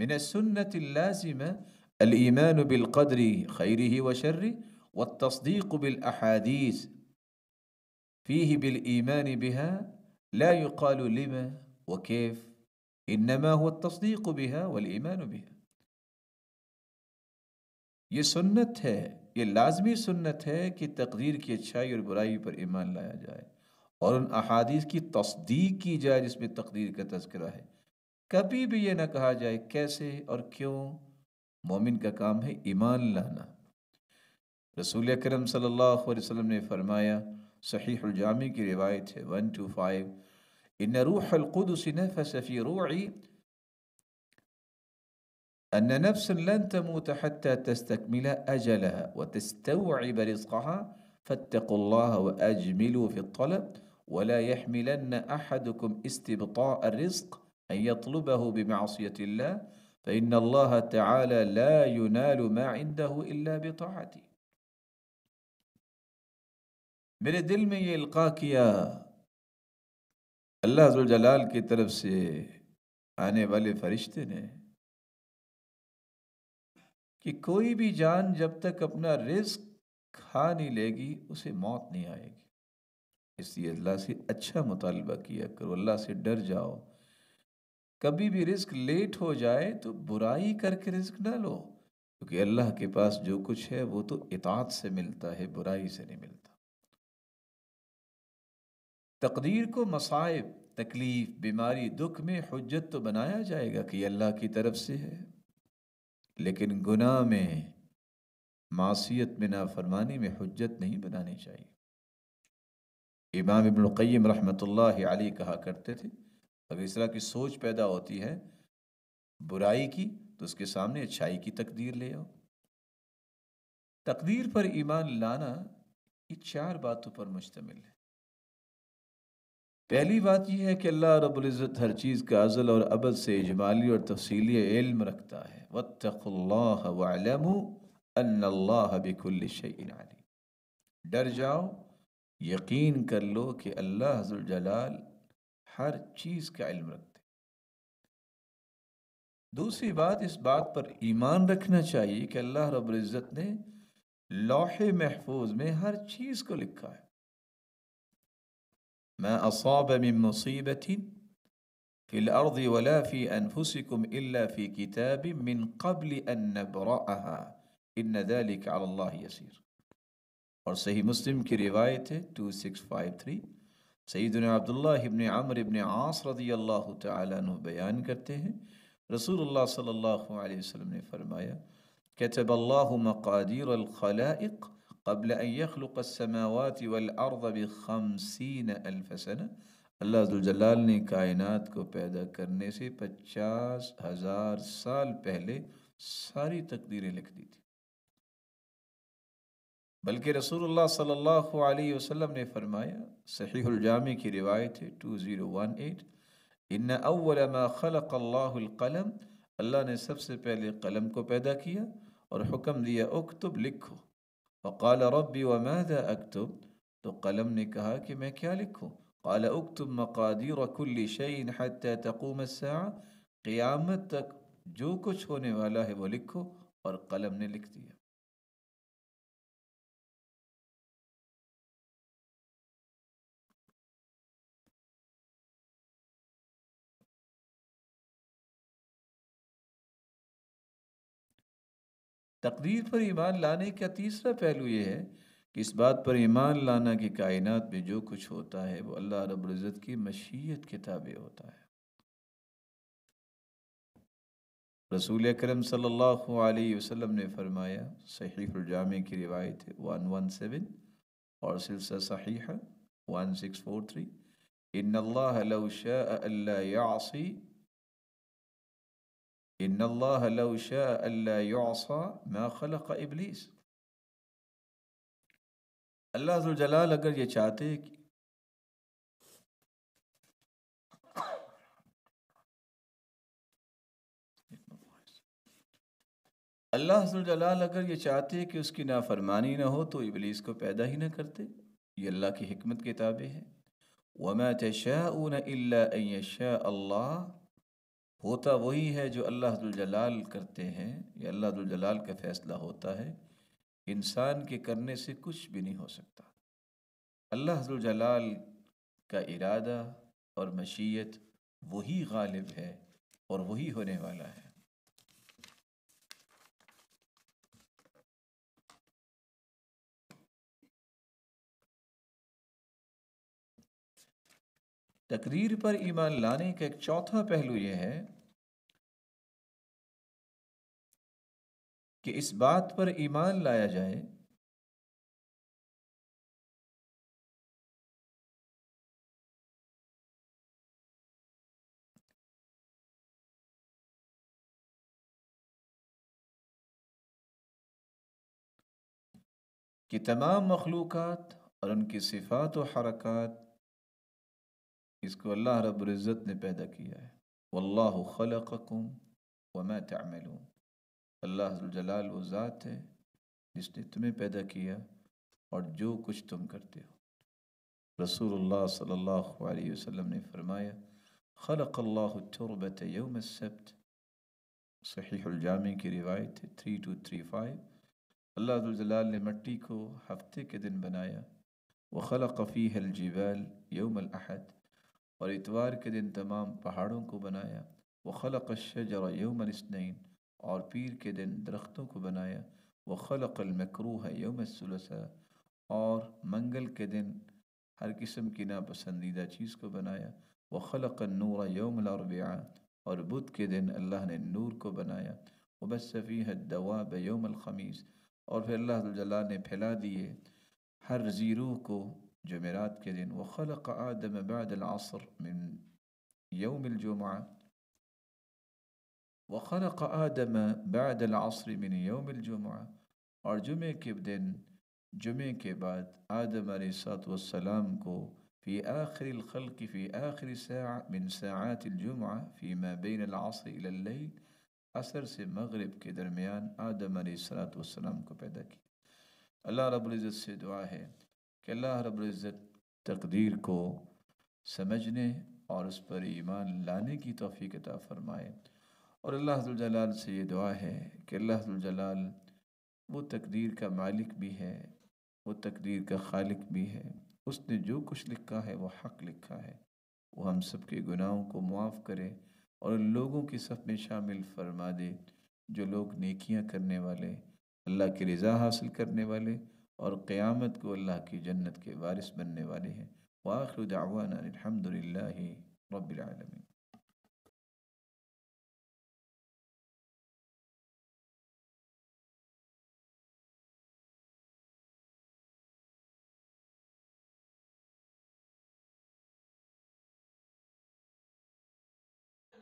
من السنة اللازمة الإيمان بالقدر خيره وشره والتصديق بالأحاديث فيه بالإيمان بها لا يقال لما وكيف إنما هو التصديق بها والإيمان بها یہ سنت ہے یہ لازمی سنت ہے کہ تقدیر کی اچھائی اور برائی پر ایمان لایا جائے اور ان احادیث کی تصدیق کی جائے جس میں تقدیر کا تذکرہ ہے نہ کہا جائے کیسے اور کیوں مومن کا کام ہے ایمان لانا رسول اکرم صلی اللہ علیہ وسلم نے فرمایا صحیح फरमाया کی روایت ہے रिवायत है वन ان روح القدس نفس नफ़ी रूई أن نفس لن تموت حتى تستكمل أجلها وتستوعب رزقها فاتقوا الله وأجملوا في الطلب ولا يحملن أحدكم استبطاء الرزق أن يطلبه بمعصية الله فإن الله تعالى لا ينال ما عنده إلا بطاعته میرے دل میں یہ القا کیا اللہ حضر جلال کی طرف سے آنے والے فرشتے نے کہ کوئی بھی جان جب تک اپنا رزق کھا نہیں لے گی اسے موت نہیں آئے گی اس لیے اللہ سے اچھا مطالبہ کیا کرو اللہ سے ڈر جاؤ کبھی بھی رزق لیٹ ہو جائے تو برائی کر کے رزق نہ لو کیونکہ اللہ کے پاس جو کچھ ہے وہ تو اطاعت سے ملتا ہے برائی سے نہیں ملتا تقدیر کو مصائب تکلیف بیماری دکھ میں حجت تو بنایا جائے گا کہ یہ اللہ کی طرف سے ہے لیکن گناہ میں معصیت میں نافرمانی میں حجت نہیں بنانی چاہیے امام ابن القیم رحمت اللہ علی کہا کرتے تھے اب اس طرح کی سوچ پیدا ہوتی ہے برائی کی تو اس کے سامنے اچھائی کی تقدیر لے آؤ تقدیر پر ایمان لانا یہ چار باتوں پر مشتمل ہے پہلی بات یہ ہے کہ اللہ رب العزت ہر چیز کا عزل اور ابد سے اجمالی اور تفصیلی علم رکھتا ہے وَاتَّقُ اللَّهَ اللَّهَ أَنَّ بِكُلِّ شَيْءٍ عَلِيمٍ ڈر جاؤ یقین کر لو کہ اللہ حضر جلال ہر چیز کا علم رکھتے دوسری بات اس بات پر ایمان رکھنا چاہیے کہ اللہ رب العزت نے لوح محفوظ میں ہر چیز کو لکھا ہے ما اصاب من من مصیبت فی فی فی الارض ولا انفسکم الا کتاب قبل ان ان نبرأها ذلك یسیر اور صحیح مسلم کی روایت ہے 2653 سیدنا عبداللہ ابن عمر ابن عاص رضی اللہ تعالیٰ عنہ بیان کرتے ہیں رسول اللہ صلی اللہ علیہ وسلم نے فرمایا کہ اللہ مقادیر الخلائق قبل ان السماوات والارض بخمسین الف سنہ اللہ اللہۃلال نے کائنات کو پیدا کرنے سے پچاس ہزار سال پہلے ساری تقدیریں لکھ دی تھی بلکہ رسول اللہ صلی اللہ علیہ وسلم نے فرمایا صحیح الجامع کی روایت ہے 2018 ان اول ما خلق اللہ القلم اللہ نے سب سے پہلے قلم کو پیدا کیا اور حکم دیا اکتب لکھو اور ربی وماذا اکتب تو قلم نے کہا کہ میں کیا لکھوں قال اکتب مقادیر کل شعی الحاطۂ تقوم الساعة قیامت تک جو کچھ ہونے والا ہے وہ لکھو اور قلم نے لکھ دیا تقدیر پر ایمان لانے کا تیسرا پہلو یہ ہے کہ اس بات پر ایمان لانا کہ کائنات میں جو کچھ ہوتا ہے وہ اللہ رب العزت کی مشیت کے تابع ہوتا ہے رسول اکرم صلی اللہ علیہ وسلم نے فرمایا صحیح الجامع کی روایت ہے ون ون سیون اور سلسلہ صحیحہ ون سکس فور تھری ان اللہ لو شاء اللہ یعصی ان اللہ لو شاء اللہ یعصا ما خلق ابلیس اللہ حضر جلال اگر یہ چاہتے اللہ حضر جلال اگر یہ چاہتے کہ اس کی نافرمانی نہ ہو تو ابلیس کو پیدا ہی نہ کرتے یہ اللہ کی حکمت کے تابع ہے وَمَا تَشَاءُونَ إِلَّا أَن يَشَاءَ اللَّهُ ہوتا وہی ہے جو اللہ حضال جلال کرتے ہیں یا اللہ حدالجلال کا فیصلہ ہوتا ہے انسان کے کرنے سے کچھ بھی نہیں ہو سکتا اللہ حضرال جلال کا ارادہ اور مشیت وہی غالب ہے اور وہی ہونے والا ہے تقریر پر ایمان لانے کا ایک چوتھا پہلو یہ ہے کہ اس بات پر ایمان لایا جائے کہ تمام مخلوقات اور ان کی صفات و حرکات اس کو اللہ رب العزت نے پیدا کیا ہے واللہ خلقکم وما تعملون اللہ رض الجلال وہ ذات ہے جس نے تمہیں پیدا کیا اور جو کچھ تم کرتے ہو رسول اللہ صلی اللہ علیہ وسلم نے فرمایا خلق اللہ التربت یوم السبت صحیح الجامع کی روایت تھری ٹو تھری فائیو اللہ جلال نے مٹی کو ہفتے کے دن بنایا وخلق فیہ الجبال یوم الاحد اور اتوار کے دن تمام پہاڑوں کو بنایا وہ خلق الشجر یوم الاثنین اور پیر کے دن درختوں کو بنایا وہ خلق المکروح یوم صلحص اور منگل کے دن ہر قسم کی ناپسندیدہ چیز کو بنایا وہ خلق النور یوم الاربعاء اور بدھ کے دن اللہ نے نور کو بنایا وہ بس صفیح الدواب یوم الخمیس اور پھر اللہ جلال نے پھیلا دیے ہر زیرو کو جمرات كدن وخلق آدم بعد العصر من يوم الجمعة وخلق آدم بعد العصر من يوم الجمعة اور جمعے کے دن جمعے کے بعد آدم علیہ الصلاة والسلام کو في آخر الخلق في آخر ساعة من ساعات الجمعة فيما بين العصر إلى الليل عصر سے مغرب کے درمیان آدم علیہ الصلاة والسلام کو پیدا کیا اللہ رب العزت سے دعا ہے کہ اللہ رب العزت تقدیر کو سمجھنے اور اس پر ایمان لانے کی توفیق عطا فرمائے اور حضر جلال سے یہ دعا ہے کہ اللہ جلال وہ تقدیر کا مالک بھی ہے وہ تقدیر کا خالق بھی ہے اس نے جو کچھ لکھا ہے وہ حق لکھا ہے وہ ہم سب کے گناہوں کو معاف کرے اور لوگوں کی صف میں شامل فرما دے جو لوگ نیکیاں کرنے والے اللہ کی رضا حاصل کرنے والے اور قیامت کو اللہ کی جنت کے وارث بننے والے ہیں واخر دعوانا الحمد للہ رب العالمین